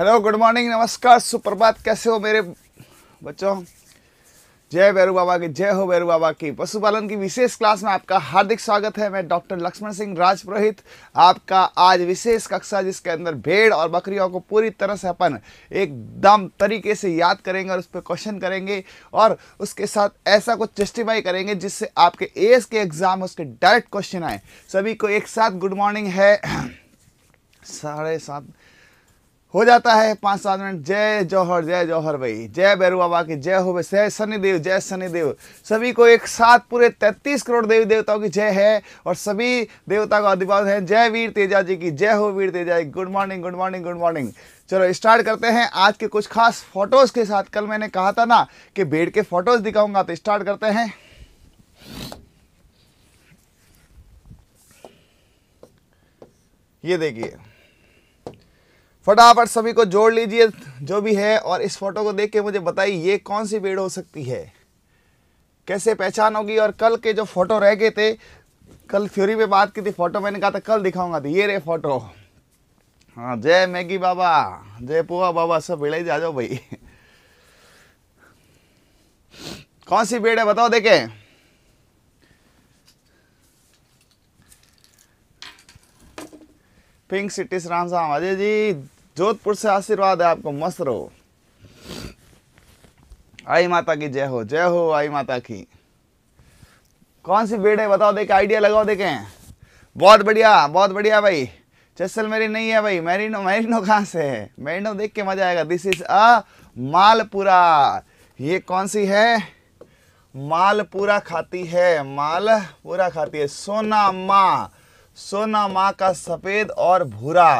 Hello good morning नमस्कार सुप्रभात कैसे हो मेरे बच्चों जय भैरू बाबा की जय हो भैरू बाबा की पशुपालन की विशेष क्लास में आपका हार्दिक स्वागत है मैं डॉक्टर लक्ष्मण सिंह राजपुरोहित आपका आज विशेष कक्षा जिसके अंदर भेड़ और बकरियों को पूरी तरह से अपन एकदम तरीके से याद करेंगे और उस पर क्वेश्चन करेंगे और उसके साथ ऐसा कुछ जस्टिफाई करेंगे जिससे आपके एस के एग्जाम उसके डायरेक्ट क्वेश्चन आए सभी को एक साथ गुड मॉर्निंग है साढ़े सात हो जाता है पाँच सात मिनट जय जौहर जय जौहर भाई जय भैरू बाबा की जय हो जय शनिदेव जय शनिदेव सभी को एक साथ पूरे तैतीस करोड़ देवी देवताओं की जय है और सभी देवता का अधिपाद है जय वीर तेजा जी की जय हो Veer Teja ji good morning good morning good morning चलो स्टार्ट करते हैं आज के कुछ खास फोटोज़ के साथ कल मैंने कहा था ना कि बेड के फोटोज़ दिखाऊंगा तो स्टार्ट करते हैं ये देखिए फटाफट सभी को जोड़ लीजिए जो भी है और इस फोटो को देख के मुझे बताइए ये कौन सी पेड़ हो सकती है कैसे पहचान होगी और कल के जो फोटो रह गए थे कल फ्यूरी पे बात की थी फोटो मैंने कहा था कल दिखाऊंगा ये रे फोटो हाँ जय मैगी बाबा जय पुआ बाबा सब भीड़ जा जाओ भाई कौन सी पेड़ है बताओ देखे पिंक सिटीज राम साहब अजय जी जोधपुर से आशीर्वाद है आपको मस्त रहो आई माता की जय हो जय हो आई माता की कौन सी भीड़ है बताओ देखे आइडिया लगाओ देखें बहुत बढ़िया बहुत बढ़िया भाई मेरी नहीं है भाई मैरिनो मैरिनो कहाँ से है मैरिनो देख के मजा आएगा दिस इज अ मालपुरा ये कौन सी है मालपुरा खाती है मालपुरा खाती है सोना माँ सोना माँ का सफ़ेद और भूरा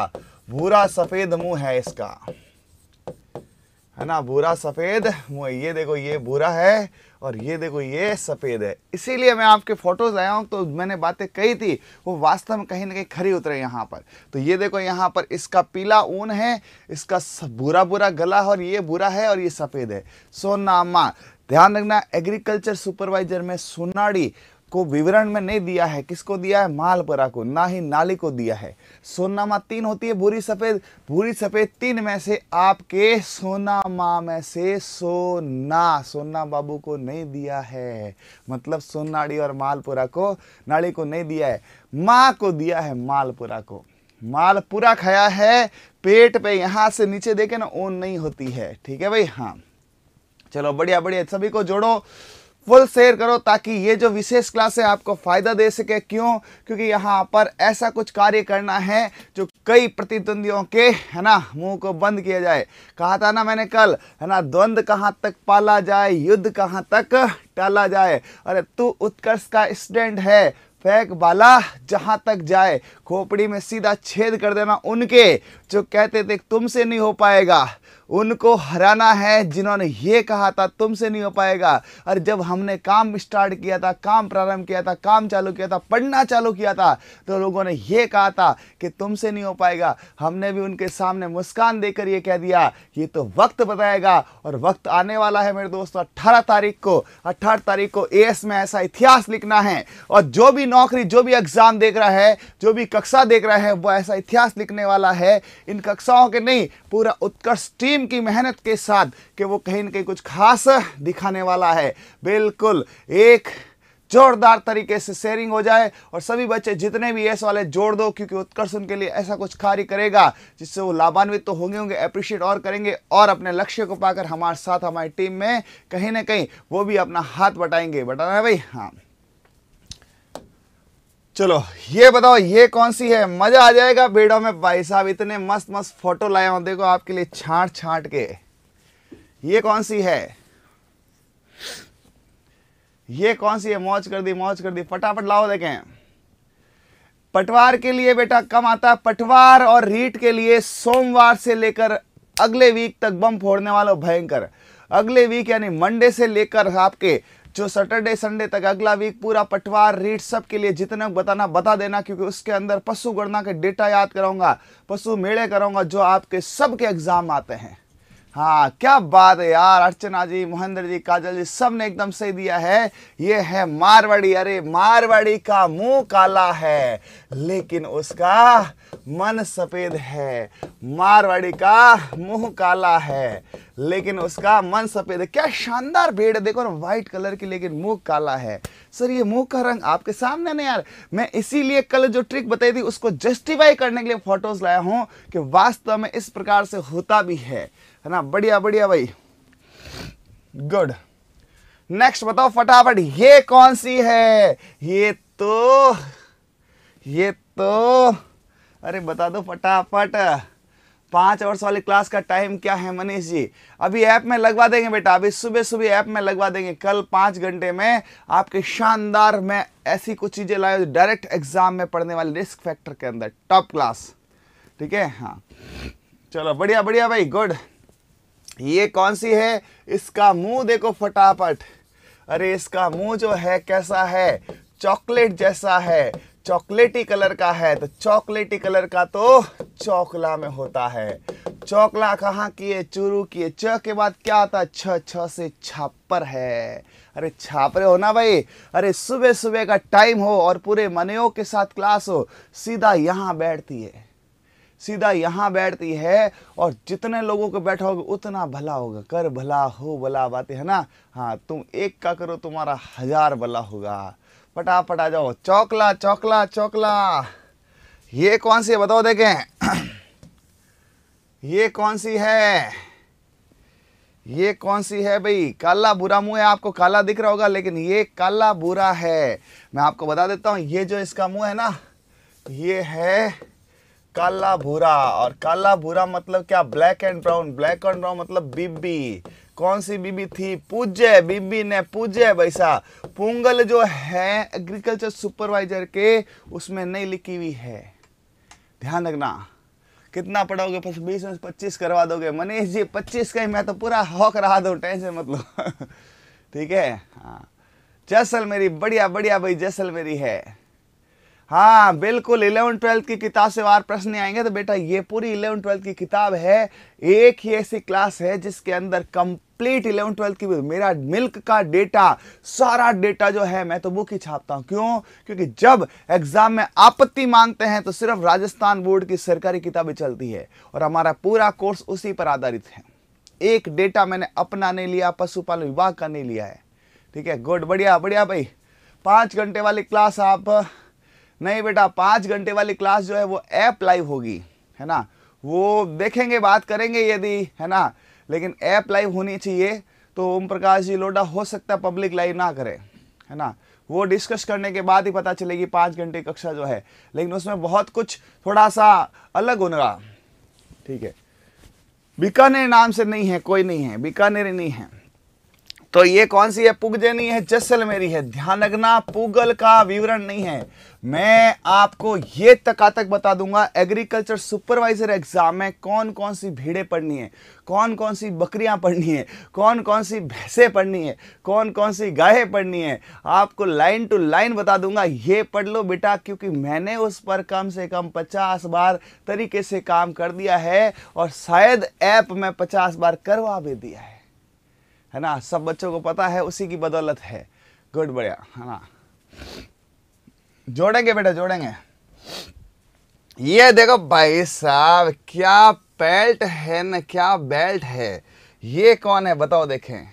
भूरा सफेद मुंह है इसका है ना भूरा सफेद मुंह ये देखो ये भूरा है और ये देखो ये सफ़ेद है इसीलिए मैं आपके फ़ोटोज़ आया हूँ तो मैंने बातें कही थी वो वास्तव में कहीं ना कहीं खरी उतरे यहाँ पर तो ये देखो यहाँ पर इसका पीला ऊन है इसका बुरा बुरा गला है और ये बुरा है और ये सफ़ेद है सोनामा ध्यान रखना एग्रीकल्चर सुपरवाइजर में सोनाड़ी को विवरण में नहीं दिया है किसको दिया है मालपरा को ना ही नाली को दिया है सोनामा तीन होती है भूरी सफ़ेद भूरी सफ़ेद तीन में से आपके सोना में से सोना सोना बाबू को नहीं दिया है मतलब सोनाड़ी और मालपुरा को नाली को नहीं दिया है माँ को दिया है मालपुरा को मालपुरा खाया है पेट पे यहां से नीचे देखे ना ओन नहीं होती है ठीक है भाई हाँ चलो बढ़िया बढ़िया सभी को जोड़ो फुल शेयर करो ताकि ये जो विशेष क्लास है आपको फ़ायदा दे सके क्यों क्योंकि यहाँ पर ऐसा कुछ कार्य करना है जो कई प्रतिद्वंदियों के है ना मुंह को बंद किया जाए कहा था ना मैंने कल है ना द्वंद कहाँ तक पाला जाए युद्ध कहाँ तक टाला जाए अरे तू उत्कर्ष का स्टैंड है फेंक बाला जहाँ तक जाए खोपड़ी में सीधा छेद कर देना उनके जो कहते थे तुमसे नहीं हो पाएगा उनको हराना है जिन्होंने ये कहा था तुमसे नहीं हो पाएगा और जब हमने काम स्टार्ट किया था काम प्रारंभ किया था काम चालू किया था पढ़ना चालू किया था तो लोगों ने ये कहा था कि तुमसे नहीं हो पाएगा हमने भी उनके सामने मुस्कान देकर ये कह दिया ये तो वक्त बताएगा और वक्त आने वाला है मेरे दोस्तों अट्ठारह तारीख को अट्ठारह तारीख को ए में ऐसा इतिहास लिखना है और जो भी नौकरी जो भी एग्जाम देख रहा है जो भी कक्षा देख रहा है वो ऐसा इतिहास लिखने वाला है इन कक्षाओं के नहीं पूरा उत्कर्ष टीम की मेहनत के साथ कि वो कहीं ना कहीं कुछ खास दिखाने वाला है बिल्कुल एक जोरदार तरीके से शेयरिंग हो जाए और सभी बच्चे जितने भी एस वाले जोड़ दो क्योंकि उत्कर्ष उनके लिए ऐसा कुछ कार्य करेगा जिससे वो लाभान्वित तो होंगे होंगे अप्रिशिएट और करेंगे और अपने लक्ष्य को पाकर हमारे साथ हमारी टीम में कहीं ना कहीं वो भी अपना हाथ बटाएंगे बटाना है भाई हाँ चलो ये बताओ ये कौन सी है मजा आ जाएगा बेड़ों में भाई साहब इतने मस्त मस्त फोटो लाए हो देखो आपके लिए छाट छाट के ये कौन सी है ये कौन सी है मौज कर दी मौज कर दी फटाफट लाओ देखें पटवार के लिए बेटा कम आता है पटवार और रीट के लिए सोमवार से लेकर अगले वीक तक बम फोड़ने वालों भयंकर अगले वीक यानी मंडे से लेकर आपके जो सैटरडे संडे तक अगला वीक पूरा पटवार रीट सब के लिए जितना बताना बता देना क्योंकि उसके अंदर पशु गणना के डेटा याद कराऊंगा पशु मेले कराऊंगा जो आपके सबके एग्जाम आते हैं हाँ क्या बात है यार अर्चना जी महेंद्र जी काजल जी सब ने एकदम सही दिया है ये है मारवाड़ी अरे मारवाड़ी का मुंह काला है लेकिन उसका मन सफेद है मारवाड़ी का मुंह काला है लेकिन उसका मन सफेद है क्या शानदार भेड़ है देखो ना व्हाइट कलर की लेकिन मुंह काला है सर ये मुंह का रंग आपके सामने ना यार मैं इसीलिए कल जो ट्रिक बताई थी उसको जस्टिफाई करने के लिए फोटोज लाया हूं कि वास्तव में इस प्रकार से होता भी है है ना बढ़िया बढ़िया भाई गुड नेक्स्ट बताओ फटाफट ये कौन सी है ये तो ये तो अरे बता दो फटाफट पांच आवर्स वाली क्लास का टाइम क्या है मनीष जी अभी ऐप में लगवा देंगे बेटा अभी सुबह सुबह ऐप में लगवा देंगे कल पांच घंटे में आपके शानदार में ऐसी कुछ चीज़ें लाए डायरेक्ट एग्जाम में पढ़ने वाले रिस्क फैक्टर के अंदर टॉप क्लास ठीक है हाँ चलो बढ़िया बढ़िया भाई गुड ये कौन सी है इसका मुंह देखो फटाफट अरे इसका मुंह जो है कैसा है चॉकलेट जैसा है चॉकलेटी कलर का है तो चॉकलेटी कलर का तो चौकला में होता है चौकला कहाँ किए चूरू किए च के बाद क्या आता छ छ से छापर है अरे छापरे हो ना भाई अरे सुबह सुबह का टाइम हो और पूरे मनयो के साथ क्लास हो सीधा यहाँ बैठती है सीधा यहाँ बैठती है और जितने लोगों को बैठाओगे उतना भला होगा कर भला हो भला बातें है ना हाँ तुम एक का करो तुम्हारा हजार भला होगा फटाफट आ जाओ चौकला चौकला चौकला ये कौन सी है बताओ देखें ये कौन सी है ये कौन सी है भाई काला बुरा मुंह है आपको काला दिख रहा होगा लेकिन ये काला बुरा है मैं आपको बता देता हूँ ये जो इसका मुंह है ना ये है काला भूरा और काला भूरा मतलब क्या black and brown black and brown मतलब बीबी कौन सी बीबी थी पूज्य बीबी ने पूज्य वैसा पुंगल जो है एग्रीकल्चर सुपरवाइजर के उसमें नहीं लिखी हुई है ध्यान रखना कितना पढ़ाओगे बस बीस में पच्चीस करवा दोगे मनीष जी पच्चीस का ही मैं तो पूरा हॉक रहा दो टेंशन मतलब ठीक है हाँ जैसलमेरी बढ़िया बढ़िया भाई जैसलमेरी है हाँ बिल्कुल इलेवन ट्वेल्थ की किताब से बार प्रश्न आएंगे तो बेटा ये पूरी इलेवन ट्वेल्थ की किताब है एक ही ऐसी क्लास है जिसके अंदर कंप्लीट इलेवन ट्वेल्थ की मेरा मिल्क का डेटा सारा डेटा जो है मैं तो बुक ही छापता हूँ क्यों क्योंकि जब एग्जाम में आपत्ति मांगते हैं तो सिर्फ राजस्थान बोर्ड की सरकारी किताबें चलती है और हमारा पूरा कोर्स उसी पर आधारित है एक डेटा मैंने अपना नहीं लिया पशुपालन विभाग का नहीं लिया है ठीक है गुड बढ़िया बढ़िया भाई पाँच घंटे वाली क्लास आप नहीं बेटा पाँच घंटे वाली क्लास जो है वो ऐप लाइव होगी है ना वो देखेंगे बात करेंगे यदि है ना लेकिन ऐप लाइव होनी चाहिए तो ओम प्रकाश जी लोडा हो सकता है पब्लिक लाइव ना करें है ना वो डिस्कस करने के बाद ही पता चलेगी पाँच घंटे कक्षा जो है लेकिन उसमें बहुत कुछ थोड़ा सा अलग होगा ठीक है बीकानेर नाम से नहीं है कोई नहीं है बीकानेर नहीं है तो ये कौन सी है पुग देनी है जैसलमेरी है ध्यान रखना पुगल का विवरण नहीं है मैं आपको ये तक बता दूंगा एग्रीकल्चर सुपरवाइजर एग्जाम में कौन कौन सी भीड़ें पढ़नी है कौन कौन सी बकरियां पढ़नी है कौन कौन सी भैंसें पढ़नी है कौन कौन सी गायें पढ़नी है आपको लाइन टू लाइन बता दूंगा ये पढ़ लो बेटा क्योंकि मैंने उस पर कम से कम पचास बार तरीके से काम कर दिया है और शायद ऐप में पचास बार करवा भी दिया है है ना सब बच्चों को पता है उसी की बदौलत है गुड बढ़िया है ना जोड़ेंगे बेटा जोड़ेंगे ये देखो भाई साहब क्या बेल्ट है न क्या बेल्ट है ये कौन है बताओ देखें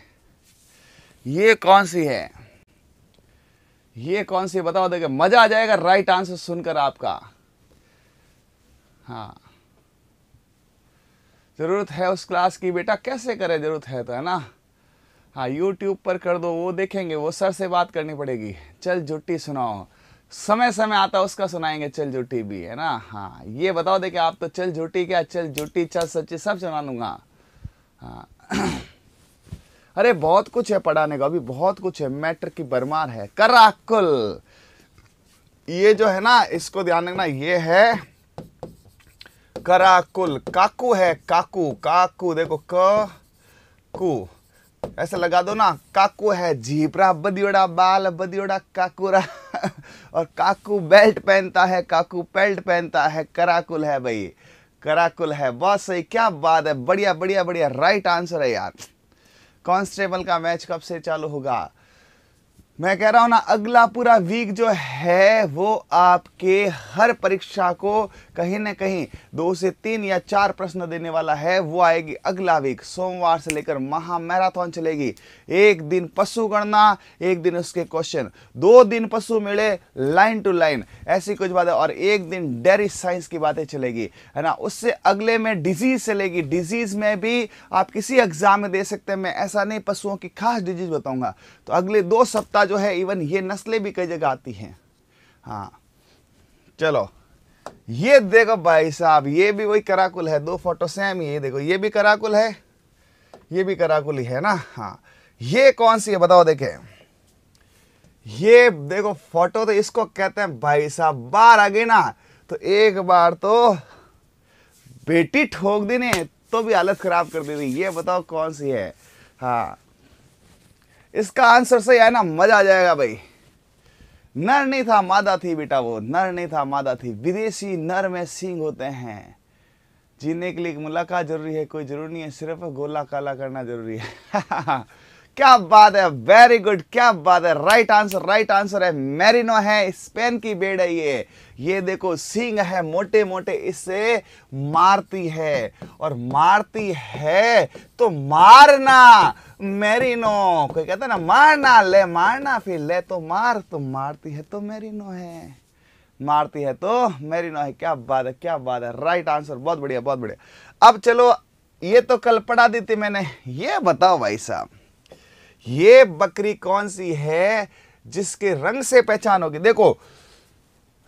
ये कौन सी है ये कौन सी बताओ देखें मजा आ जाएगा राइट आंसर सुनकर आपका हाँ जरूरत है उस क्लास की बेटा कैसे करें जरूरत है तो है ना हाँ यूट्यूब पर कर दो वो देखेंगे वो सर से बात करनी पड़ेगी चल जुट्टी सुनाओ समय समय आता उसका सुनाएंगे चल झूठी भी है ना हाँ ये बताओ देखे आप तो चल झूठी क्या चल झूठी चल सच्ची सब सुना लूंगा हाँ अरे बहुत कुछ है पढ़ाने का अभी बहुत कुछ है मैटर की बरमार है कराकुल ये जो है ना इसको ध्यान रखना ये है कराकुल काकू है काकू काकू देखो क कू ऐसा लगा दो ना काकू है जीबरा बदियोड़ा बाल बदियोड़ा काकूरा और काकू बेल्ट पहनता है काकू पेल्ट पहनता है कराकुल है भाई कराकुल है बहुत सही क्या बात है बढ़िया बढ़िया बढ़िया राइट आंसर है यार कांस्टेबल का मैच कब से चालू होगा मैं कह रहा हूं ना अगला पूरा वीक जो है वो आपके हर परीक्षा को कहीं ना कहीं दो से तीन या चार प्रश्न देने वाला है वो आएगी अगला वीक सोमवार से लेकर महा मैराथन चलेगी एक दिन पशु गणना एक दिन उसके क्वेश्चन दो दिन पशु मिले लाइन टू लाइन ऐसी कुछ बातें और एक दिन डेरी साइंस की बातें चलेगी है ना उससे अगले में डिजीज चलेगी डिजीज में भी आप किसी एग्जाम में दे सकते हैं मैं ऐसा नहीं पशुओं की खास डिजीज बताऊंगा तो अगले दो सप्ताह जो है इवन ये नस्लें भी कई जगह आती हैं हाँ चलो ये देखो भाई साहब ये भी वही कराकुल है दो फोटो सेम ही ये देखो ये भी कराकुल है ये भी कराकुल ही है ना हाँ ये कौन सी है बताओ देखे ये देखो फोटो तो इसको कहते हैं भाई साहब बार आ गई ना तो एक बार तो बेटी ठोक दी ने तो भी हालत खराब कर दी थी ये बताओ कौन सी है हाँ इसका आंसर सही है ना मजा आ जाएगा भाई नर नहीं था मादा थी बेटा वो नर नहीं था मादा थी विदेशी नर में सिंह होते हैं जीने के लिए मुलाकात जरूरी है कोई जरूरी नहीं है सिर्फ गोला काला करना जरूरी है क्या बात है वेरी गुड क्या बात है राइट आंसर राइट आंसर है मैरिनो है स्पेन की बेड है ये ये देखो सिंग है मोटे मोटे इसे मारती है और मारती है तो मारना मैरिनो कोई कहता है ना मारना ले मारना फिर ले तो मार तो मारती है तो मैरिनो है मारती है तो मैरिनो है क्या बात है क्या बात है राइट आंसर बहुत बढ़िया बहुत बढ़िया अब चलो ये तो कल पढ़ा दी थी मैंने ये बताओ भाई साहब ये बकरी कौन सी है जिसके रंग से पहचान होगी देखो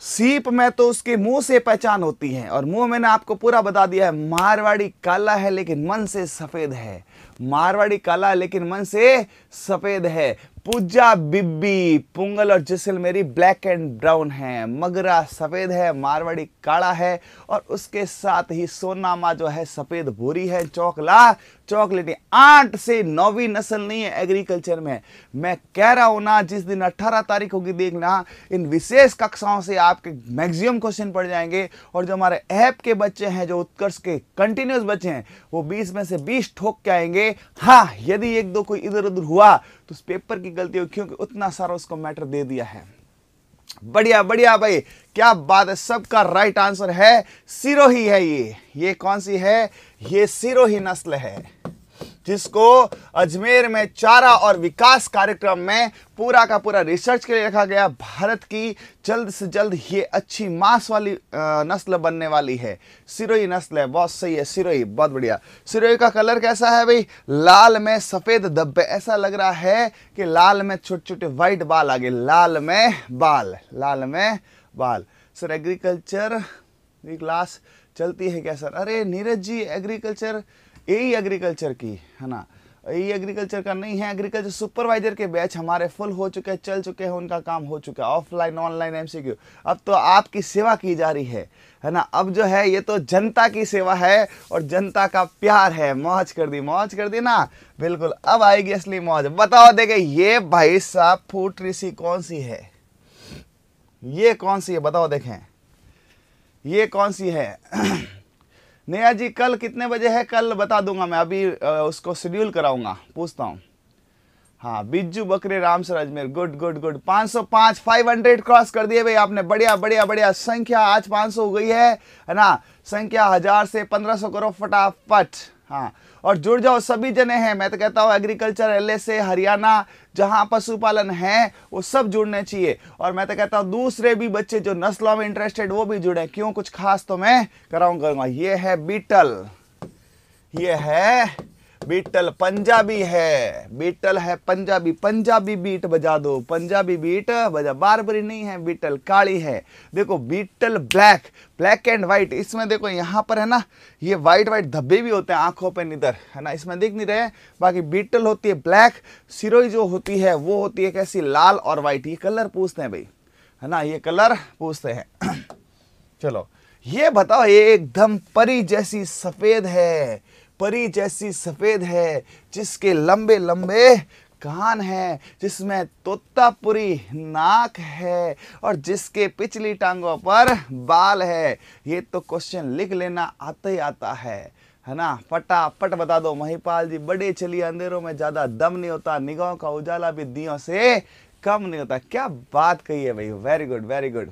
सीप में तो उसके मुंह से पहचान होती है और मुंह मैंने आपको पूरा बता दिया है मारवाड़ी काला है लेकिन मन से सफेद है मारवाड़ी काला है लेकिन मन से सफेद है पूजा बिब्बी पुंगल और जैसलमेरी ब्लैक एंड ब्राउन है मगरा सफ़ेद है मारवाड़ी काला है और उसके साथ ही सोनामा जो है सफ़ेद भूरी है चौकला चौकलेटी आठ से नौवी नस्ल नहीं है एग्रीकल्चर में मैं कह रहा हूं ना जिस दिन 18 तारीख होगी देखना इन विशेष कक्षाओं से आपके मैक्सिमम क्वेश्चन पड़ जाएंगे और जो हमारे ऐप के बच्चे हैं जो उत्कर्ष के कंटिन्यूस बच्चे हैं वो बीस में से बीस ठोक के आएंगे हाँ यदि एक दो कोई इधर उधर हुआ तो उस पेपर की गलती हो क्योंकि उतना सारा उसको मैटर दे दिया है बढ़िया बढ़िया भाई क्या बात है सबका राइट आंसर है सिरोही है ये ये कौन सी है ये सिरोही नस्ल है जिसको अजमेर में चारा और विकास कार्यक्रम में पूरा का पूरा रिसर्च के लिए रखा गया भारत की जल्द से जल्द ये अच्छी मांस वाली नस्ल बनने वाली है सिरोही नस्ल है बहुत सही है सिरोही बहुत बढ़िया सिरोही का कलर कैसा है भाई लाल में सफ़ेद धब्बे ऐसा लग रहा है कि लाल में छोटे छोटे व्हाइट बाल आ गए लाल में बाल लाल में बाल सर एग्रीकल्चर क्लास चलती है क्या सर अरे नीरज जी एग्रीकल्चर यही एग्रीकल्चर की है ना यही एग्रीकल्चर का नहीं है एग्रीकल्चर सुपरवाइजर के बैच हमारे फुल हो चुके हैं चल चुके हैं उनका काम हो चुका है ऑफलाइन ऑनलाइन एमसीक्यू अब तो आपकी सेवा की जा रही है है ना अब जो है ये तो जनता की सेवा है और जनता का प्यार है मौज कर दी मौज कर दी ना बिल्कुल अब आएगी असली मौज बताओ देखे ये भाई साहब फूट ऋषि कौन सी है ये कौन सी है बताओ देखें ये कौन सी है नेहा जी कल कितने बजे है कल बता दूंगा मैं अभी उसको शेड्यूल कराऊंगा पूछता हूँ हाँ बिज्जू बकरे Ram sir Ajmer good good good 505 500 cross कर दिए भाई आपने बढ़िया बढ़िया बढ़िया संख्या आज 500 हो गई है है ना संख्या हजार से 1500 करो फटाफट हाँ और जुड़ जाओ सभी जने हैं मैं तो कहता हूँ एग्रीकल्चर एल हरियाणा जहाँ पशुपालन है वो सब जुड़ने चाहिए और मैं तो कहता हूँ दूसरे भी बच्चे जो नस्लों में इंटरेस्टेड वो भी जुड़े क्यों कुछ खास तो मैं कराऊंगा ये है बीटल ये है बीटल पंजाबी है बीटल है पंजाबी पंजाबी बीट बजा दो पंजाबी बीट बजा बारबरी नहीं है बीटल काली है देखो Beetal black black and white इसमें देखो यहाँ पर है ना ये व्हाइट व्हाइट धब्बे भी होते हैं आंखों पर निधर है ना इसमें देख नहीं रहे बाकी बीटल होती है ब्लैक सिरोई जो होती है वो होती है कैसी लाल और वाइट ये कलर पूछते हैं भाई है ना ये कलर पूछते हैं चलो ये बताओ ये एकदम परी जैसी सफ़ेद है परी जैसी सफ़ेद है जिसके लंबे लंबे कान है जिसमें तोतापुरी नाक है और जिसके पिछली टांगों पर बाल है ये तो क्वेश्चन लिख लेना आता ही आता है है ना फटाफट बता दो महिपाल जी बड़े चलिए अंधेरों में ज़्यादा दम नहीं होता निगाहों का उजाला भी दियों से कम नहीं होता क्या बात कही है भाई वेरी गुड वेरी गुड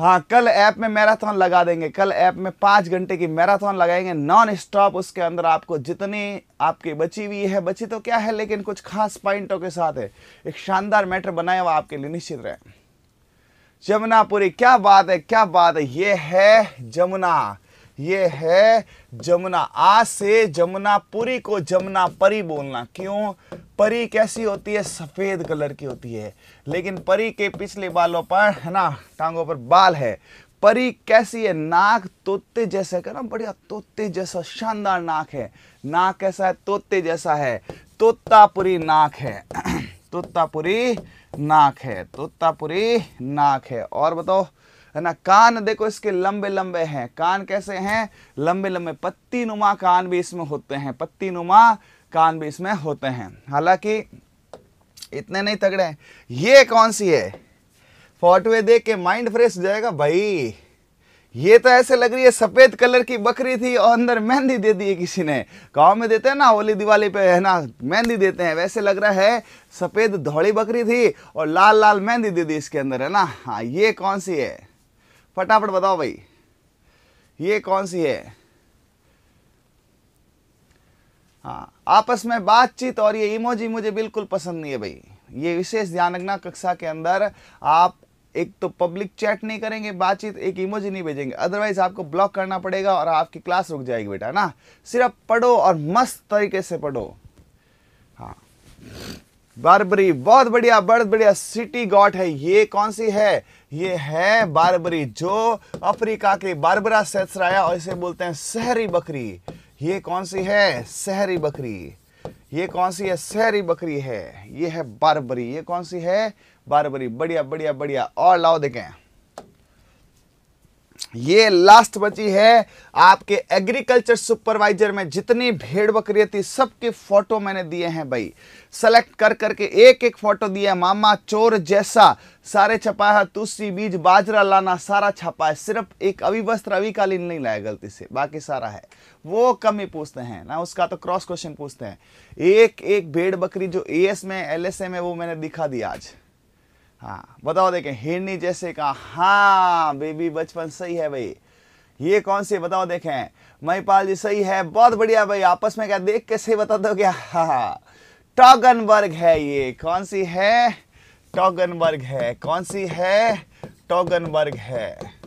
हाँ कल ऐप में मैराथन लगा देंगे कल ऐप में पाँच घंटे की मैराथन लगाएंगे नॉन स्टॉप उसके अंदर आपको जितनी आपकी बची हुई है बची तो क्या है लेकिन कुछ खास पॉइंटों के साथ है एक शानदार मैटर बनाया हुआ आपके लिए निश्चित रहे जमुनापुरी क्या बात है क्या बात है ये है जमुना ये है जमुना आ से जमुना पुरी को जमुना परी बोलना क्यों परी कैसी होती है सफ़ेद कलर की होती है लेकिन परी के पिछले बालों पर है ना टांगों पर बाल है परी कैसी है नाक तोते जैसा क्या ना बढ़िया तोते जैसा शानदार नाक है नाक कैसा है तोते जैसा है तोतापुरी नाक है तोतापुरी नाक है तोतापुरी नाक है और बताओ है ना कान देखो इसके लंबे लंबे हैं कान कैसे हैं लंबे लंबे पत्ती नुमा कान भी इसमें होते हैं पत्ती नुमा कान भी इसमें होते हैं हालांकि इतने नहीं तगड़े हैं ये कौन सी है फोटो देख के माइंड फ्रेश हो जाएगा भाई ये तो ऐसे लग रही है सफेद कलर की बकरी थी और अंदर मेहंदी दे दी है किसी ने गांव में देते हैं ना होली दिवाली पे है ना मेहंदी देते हैं वैसे लग रहा है सफेद धौड़ी बकरी थी और लाल लाल मेहंदी दे दी इसके अंदर है ना हाँ ये कौन सी है फटाफट बताओ भाई ये कौन सी है हाँ आपस में बातचीत और ये इमोजी मुझे बिल्कुल पसंद नहीं है भाई ये विशेष ध्यान रखना कक्षा के अंदर आप एक तो पब्लिक चैट नहीं करेंगे बातचीत एक इमोजी नहीं भेजेंगे अदरवाइज आपको ब्लॉक करना पड़ेगा और आपकी क्लास रुक जाएगी बेटा ना सिर्फ पढ़ो और मस्त तरीके से पढ़ो हाँ बारबरी बहुत बढ़िया बहुत बढ़िया सिटी गॉट है ये कौन सी है ये है बारबरी जो अफ्रीका के बारबरा सेसराया और इसे बोलते हैं शहरी बकरी ये कौन सी है शहरी बकरी ये कौन सी है शहरी बकरी है ये है बारबरी ये कौन सी है बारबरी बढ़िया बढ़िया बढ़िया और लाओ देखें ये लास्ट बची है आपके एग्रीकल्चर सुपरवाइजर में जितनी भेड़ बकरियाँ थी सबके फोटो मैंने दिए हैं भाई सेलेक्ट कर करके एक एक फोटो दिया मामा चोर जैसा सारे छपा है तुलसी बीज बाजरा लाना सारा छपा है सिर्फ एक अविवस्त्र अविकालीन नहीं लाया गलती से बाकी सारा है वो कम ही पूछते हैं ना उसका तो क्रॉस क्वेश्चन पूछते हैं एक एक भेड़ बकरी जो ए में एल में वो मैंने दिखा दिया आज हाँ बताओ देखें हिरनी जैसे कहा हाँ बेबी बचपन सही है भाई ये कौन सी बताओ देखें महिपाल जी सही है बहुत बढ़िया भाई आपस में क्या देख कैसे बता दो क्या हाँ, हाँ टॉगनबर्ग है ये कौन सी है टॉगनबर्ग है कौन सी है टॉगनबर्ग है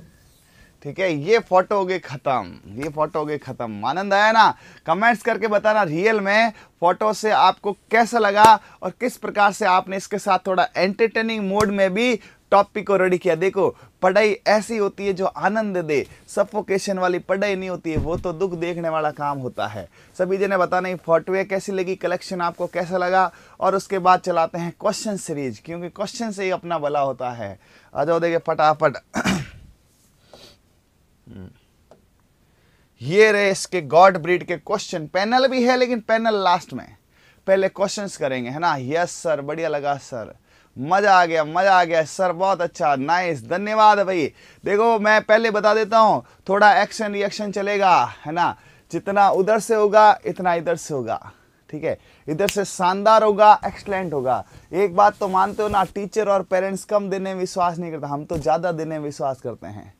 ठीक है ये फोटो हो गए ख़त्म ये फोटो हो गए ख़त्म आनंद आया ना कमेंट्स करके बताना रियल में फोटो से आपको कैसा लगा और किस प्रकार से आपने इसके साथ थोड़ा एंटरटेनिंग मोड में भी टॉपिक को रेडी किया देखो पढ़ाई ऐसी होती है जो आनंद दे सफोकेशन वाली पढ़ाई नहीं होती है वो तो दुख देखने वाला काम होता है सभी जने बताना ही फोटोए कैसी लगी कलेक्शन आपको कैसा लगा और उसके बाद चलाते हैं क्वेश्चन सीरीज क्योंकि क्वेश्चन से ही अपना भला होता है आ जाओ देखिए फटाफट ये रहे इसके गॉड ब्रीड के क्वेश्चन पैनल भी है लेकिन पैनल लास्ट में पहले क्वेश्चंस करेंगे है ना यस सर बढ़िया लगा सर मज़ा आ गया मज़ा आ गया सर बहुत अच्छा नाइस धन्यवाद भाई देखो मैं पहले बता देता हूँ थोड़ा एक्शन रिएक्शन चलेगा है ना जितना उधर से होगा इतना इधर से होगा ठीक है इधर से शानदार होगा एक्सलेंट होगा एक बात तो मानते हो ना टीचर और पेरेंट्स कम देने में विश्वास नहीं करता हम तो ज़्यादा देने में विश्वास करते हैं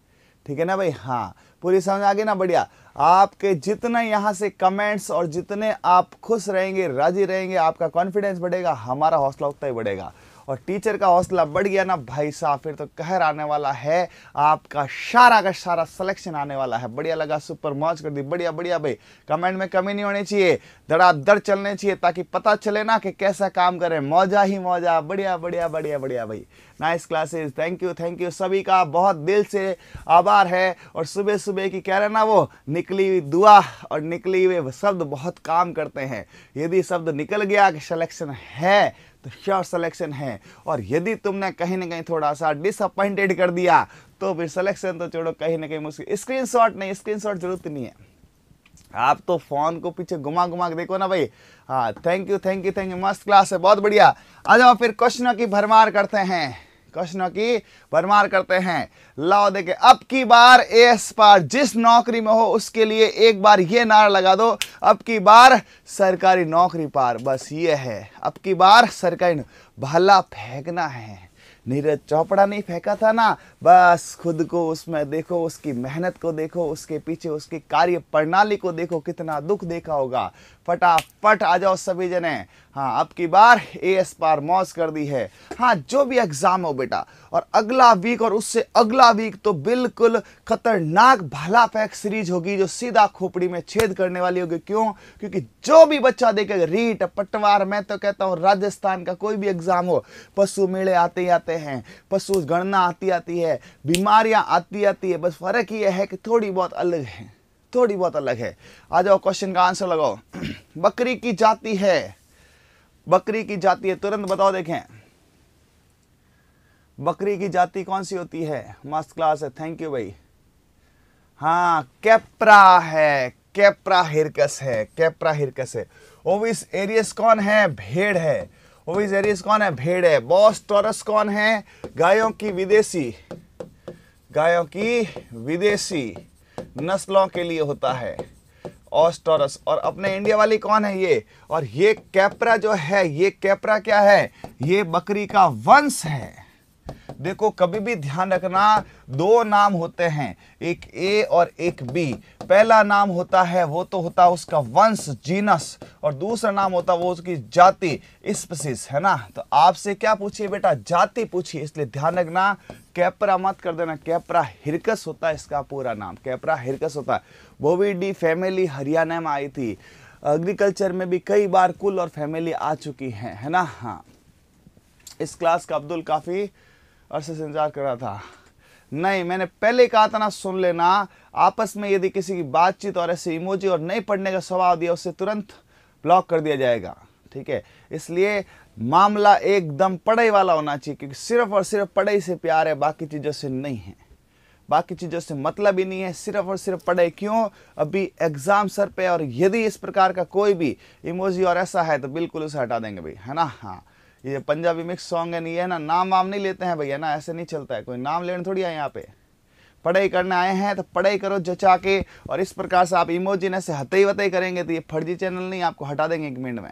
ठीक है ना भाई हाँ पूरी समझ आ गई ना बढ़िया आपके जितने यहाँ से कमेंट्स और जितने आप खुश रहेंगे राजी रहेंगे आपका कॉन्फिडेंस बढ़ेगा हमारा हौसला उतना ही बढ़ेगा और टीचर का हौसला बढ़ गया ना भाई साहब फिर तो कहर आने वाला है आपका सारा का सारा सिलेक्शन आने वाला है बढ़िया लगा सुपर मौज कर दी बढ़िया बढ़िया भाई कमेंट में कमी नहीं होनी चाहिए धड़ाधड़ चलने चाहिए ताकि पता चले ना कि कैसा काम करें मौजा ही मौजा बढ़िया बढ़िया बढ़िया बढ़िया भाई nice classes thank you thank you सभी का बहुत दिल से आभार है और सुबह सुबह की कह रहे ना वो निकली हुई दुआ और निकली हुए शब्द बहुत काम करते हैं यदि शब्द निकल गया कि सलेक्शन है श्योर सिलेक्शन है और यदि तुमने कहीं ना कहीं थोड़ा सा डिसअपॉइंटेड कर दिया तो फिर सिलेक्शन तो छोड़ो कहीं ना कहीं मुश्किल स्क्रीन नहीं स्क्रीन जरूरत नहीं है आप तो फोन को पीछे घुमा घुमा के देखो ना भाई हाँ thank you thank you thank you मस्त क्लास है बहुत बढ़िया आ जाओ फिर क्वेश्चनों की भरमार करते हैं क्वेश्चनों की भरमार करते हैं लाओ देखे अब की बार एस पार जिस नौकरी में हो उसके लिए एक बार ये नारा लगा दो अब की बार सरकारी नौकरी पार बस ये है अब की बार सरकारी भला फेंकना है नीरज चौपड़ा नहीं फेंका था ना बस खुद को उसमें देखो उसकी मेहनत को देखो उसके पीछे उसकी कार्य प्रणाली को देखो कितना दुख देखा होगा फटाफट आ जाओ सभी जने हाँ अब की बार ए एस पार मौज कर दी है हाँ जो भी एग्जाम हो बेटा और अगला वीक और उससे अगला वीक तो बिल्कुल खतरनाक भाला पैक सीरीज होगी जो सीधा खोपड़ी में छेद करने वाली होगी क्यों क्योंकि जो भी बच्चा देखेगा रीट पटवार मैं तो कहता हूँ राजस्थान का कोई भी एग्जाम हो पशु मेले आते ही आते हैं पशु गणना आती आती है बीमारियां आती आती है बस फर्क ये है कि थोड़ी बहुत अलग है थोड़ी बहुत अलग है आ जाओ क्वेश्चन का आंसर लगाओ बकरी की जाति है बकरी की जाति है तुरंत बताओ देखें बकरी की जाति कौन सी होती है मस्त क्लास है थैंक यू भाई हाँ कैप्रा है कैप्रा हिरकस है कैप्रा हिरकस है ओविस एरियस कौन है भेड़ है ओविस एरियस कौन है भेड़ है बॉस टोरस कौन है गायों की विदेशी गायों की विदेशी नस्लों के लिए होता है ऑस्टोरस और अपने इंडिया वाली कौन है ये और ये कैपरा जो है ये कैपरा क्या है ये बकरी का वंश है देखो कभी भी ध्यान रखना दो नाम होते हैं एक ए और एक बी पहला नाम होता है वो तो होता है उसका वंश जीनस और दूसरा नाम होता है वो उसकी जाति स्पेसिस है ना तो आपसे क्या पूछिए बेटा जाति पूछिए इसलिए ध्यान रखना कैपरा मत कर देना कैपरा हिरकस होता है इसका पूरा नाम कैपरा हिरकस होता है डी फैमिली हरियाणा में आई थी एग्रीकल्चर में भी कई बार कुल और फैमिली आ चुकी हैं है ना हाँ इस क्लास का अब्दुल काफ़ी अरसे से इंतजार कर रहा था नहीं मैंने पहले कहा था ना सुन लेना आपस में यदि किसी की बातचीत और ऐसे इमोजी और नहीं पढ़ने का स्वभाव दिया उसे तुरंत ब्लॉक कर दिया जाएगा ठीक है इसलिए मामला एकदम पढ़ाई वाला होना चाहिए क्योंकि सिर्फ और सिर्फ पढ़ाई से प्यार है बाकी चीज़ों से नहीं है बाकी चीज़ों से मतलब ही नहीं है सिर्फ और सिर्फ पढ़ाई क्यों अभी एग्ज़ाम सर पे और यदि इस प्रकार का कोई भी इमोजी और ऐसा है तो बिल्कुल उसे हटा देंगे भाई है ना हाँ ये पंजाबी मिक्स सॉन्ग है नहीं है ना नाम वाम नहीं लेते हैं भैया ना ऐसे नहीं चलता है कोई नाम लेने थोड़ी आए यहाँ पे पढ़ाई करने आए हैं तो पढ़ाई करो जचा के और इस प्रकार से आप इमोजिन ऐसे हतई वतई करेंगे तो ये फर्जी चैनल नहीं आपको हटा देंगे एक मिनट में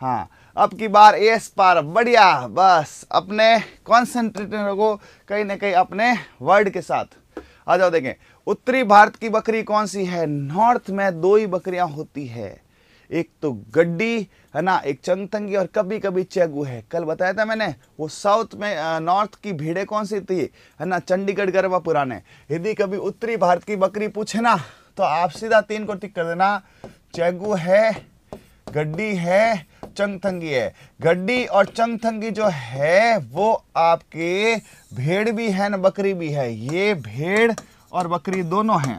हाँ अब की बार एस पार बढ़िया बस अपने कॉन्सेंट्रेट रखो कहीं ना कहीं अपने वर्ड के साथ आ जाओ देखें उत्तरी भारत की बकरी कौन सी है नॉर्थ में दो ही बकरियां होती है एक तो गड्डी है ना एक चंगथंगी और कभी कभी चेगू है कल बताया था मैंने वो साउथ में नॉर्थ की भीड़े कौन सी थी है ना चंडीगढ़ गरबा पुराने यदि कभी उत्तरी भारत की बकरी पूछे ना तो आप सीधा तीन को टिक कर देना चेगू है गड्डी है चंगथंगी है गड्डी और चंगथंगी जो है वो आपके भेड़ भी है ना बकरी भी है ये भेड़ और बकरी दोनों हैं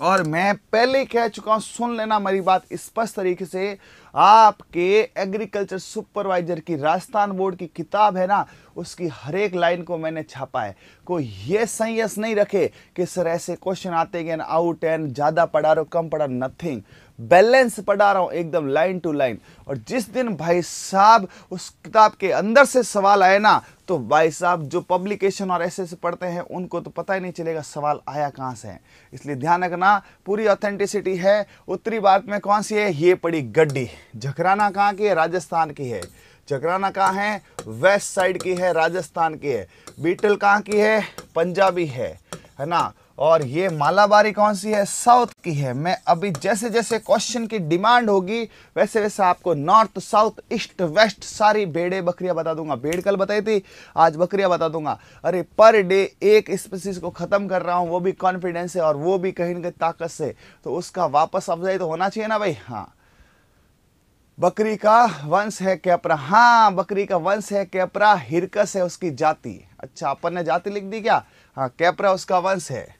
और मैं पहले कह चुका हूं सुन लेना मेरी बात स्पष्ट तरीके से आपके एग्रीकल्चर सुपरवाइजर की राजस्थान बोर्ड की किताब है ना उसकी हर एक लाइन को मैंने छापा है कोई ये संयस नहीं रखे कि सर ऐसे क्वेश्चन आते हैं आउट एंड ज़्यादा पढ़ा रो कम पढ़ा नथिंग बैलेंस पढ़ा रहा हूँ एकदम लाइन टू लाइन और जिस दिन भाई साहब उस किताब के अंदर से सवाल आए ना तो भाई साहब जो पब्लिकेशन और ऐसे ऐसे पढ़ते हैं उनको तो पता ही नहीं चलेगा सवाल आया कहाँ से है इसलिए ध्यान रखना पूरी ऑथेंटिसिटी है उत्तरी भारत में कौन सी है ये पड़ी गड्डी झकराना कहाँ की है राजस्थान की है जकराना कहाँ है वेस्ट साइड की है राजस्थान की है बीटल कहाँ की है पंजाबी है है ना और ये मालाबारी कौन सी है साउथ की है मैं अभी जैसे जैसे क्वेश्चन की डिमांड होगी वैसे वैसे आपको नॉर्थ साउथ ईस्ट वेस्ट सारी भेड़े बकरियां बता दूंगा भेड़ कल बताई थी आज बकरियां बता दूंगा अरे पर डे एक स्पीसीज को ख़त्म कर रहा हूँ वो भी कॉन्फिडेंस है और वो भी कहीं ना कहीं ताकत से तो उसका वापस अफजाई तो होना चाहिए ना भाई हाँ बकरी का वंश है कैपरा हाँ बकरी का वंश है कैपरा हिरकस है उसकी जाति अच्छा अपन ने जाति लिख दी क्या हाँ कैपरा उसका वंश है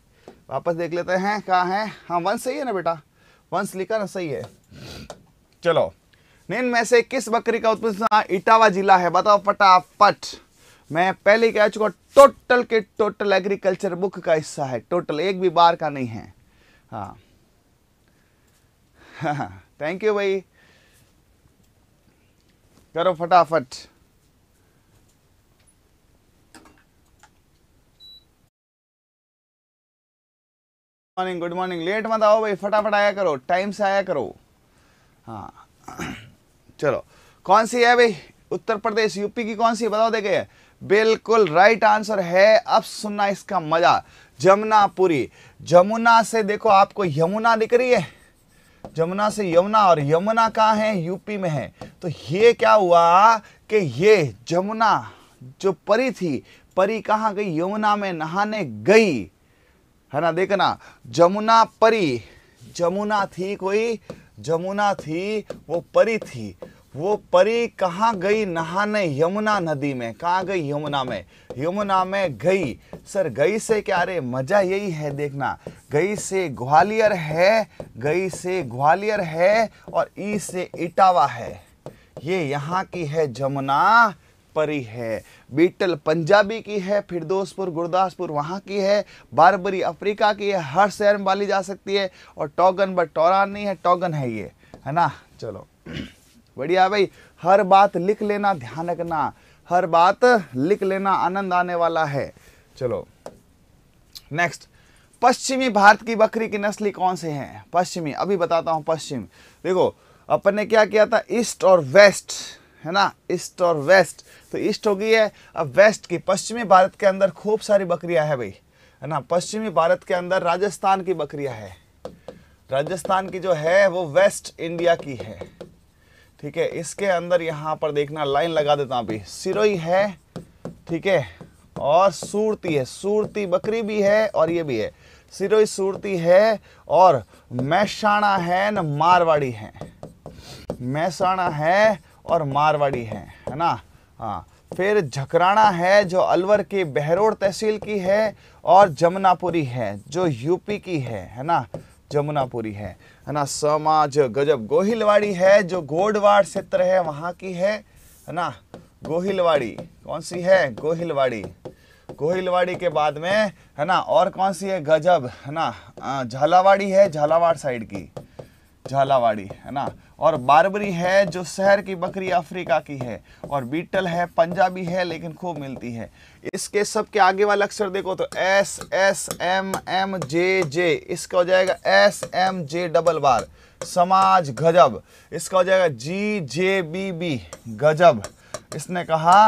वापस देख लेते हैं कहाँ है हाँ वंश सही है ना बेटा वंश लिखा ना सही है चलो निन में से किस बकरी का उत्पन्न इटावा जिला है बताओ फटाफट मैं पहले कह चुका टोटल के टोटल एग्रीकल्चर बुक का हिस्सा है टोटल एक भी बार का नहीं है हाँ थैंक यू भाई करो फटाफट मॉर्निंग गुड मॉर्निंग लेट मत आओ भाई फटाफट आया करो टाइम से आया करो हाँ चलो कौन सी है भाई उत्तर प्रदेश यूपी की कौन सी बताओ देखे बिल्कुल राइट आंसर है अब सुनना इसका मजा जमुनापुरी जमुना से देखो आपको यमुना दिख रही है जमुना से यमुना और यमुना कहाँ है यूपी में है तो ये क्या हुआ कि ये जमुना जो परी थी परी कहाँ गई यमुना में नहाने गई है ना देखना जमुना परी जमुना थी कोई जमुना थी वो परी थी वो परी कहाँ गई नहाने यमुना नदी में कहाँ गई यमुना में यमुना में गई सर गई से क्या रे मज़ा यही है देखना गई से ग्वालियर है गई से ग्वालियर है और ई से इटावा है ये यहाँ की है जमुना परी है बीटल पंजाबी की है फिरदोसपुर गुरदासपुर वहाँ की है बारबरी अफ्रीका की है हर शहर में बाली जा सकती है और टॉगन बट टोरा नहीं है टॉगन है ये है ना चलो बढ़िया भाई हर बात लिख लेना ध्यान रखना हर बात लिख लेना आनंद आने वाला है चलो नेक्स्ट पश्चिमी भारत की बकरी की नस्ली कौन से हैं पश्चिमी अभी बताता हूँ पश्चिम देखो अपन ने क्या किया था ईस्ट और वेस्ट है ना ईस्ट और वेस्ट तो ईस्ट हो गई है अब वेस्ट की पश्चिमी भारत के अंदर खूब सारी बकरियां है भाई है ना पश्चिमी भारत के अंदर राजस्थान की बकरियां है राजस्थान की जो है वो वेस्ट इंडिया की है ठीक है इसके अंदर यहाँ पर देखना लाइन लगा देता हूँ अभी सिरोई है ठीक है और सूरती है सूरती बकरी भी है और ये भी है सिरोई सूरती है और मैसाणा है न मारवाड़ी है मैसाणा है और मारवाड़ी है है ना हाँ फिर झकराना है जो अलवर के बहरोड तहसील की है और जमुनापुरी है जो यूपी की है है ना जमुनापुरी है है ना समाज गजब गोहिलवाड़ी है जो गोडवाड़ क्षेत्र है वहाँ की है है ना गोहिलवाड़ी कौन सी है गोहिलवाड़ी गोहिलवाड़ी के बाद में है ना और कौन सी है गजब है ना हाँ, झालावाड़ी है झालावाड़ साइड की झालावाड़ी है ना और बारबरी है जो शहर की बकरी अफ्रीका की है और बीटल है पंजाबी है लेकिन खूब मिलती है इसके सबके आगे वाला अक्षर देखो तो S S M M J J इसका हो जाएगा एस एम जे डबल बार समाज गजब इसका हो जाएगा जी जे बी बी गजब इसने कहा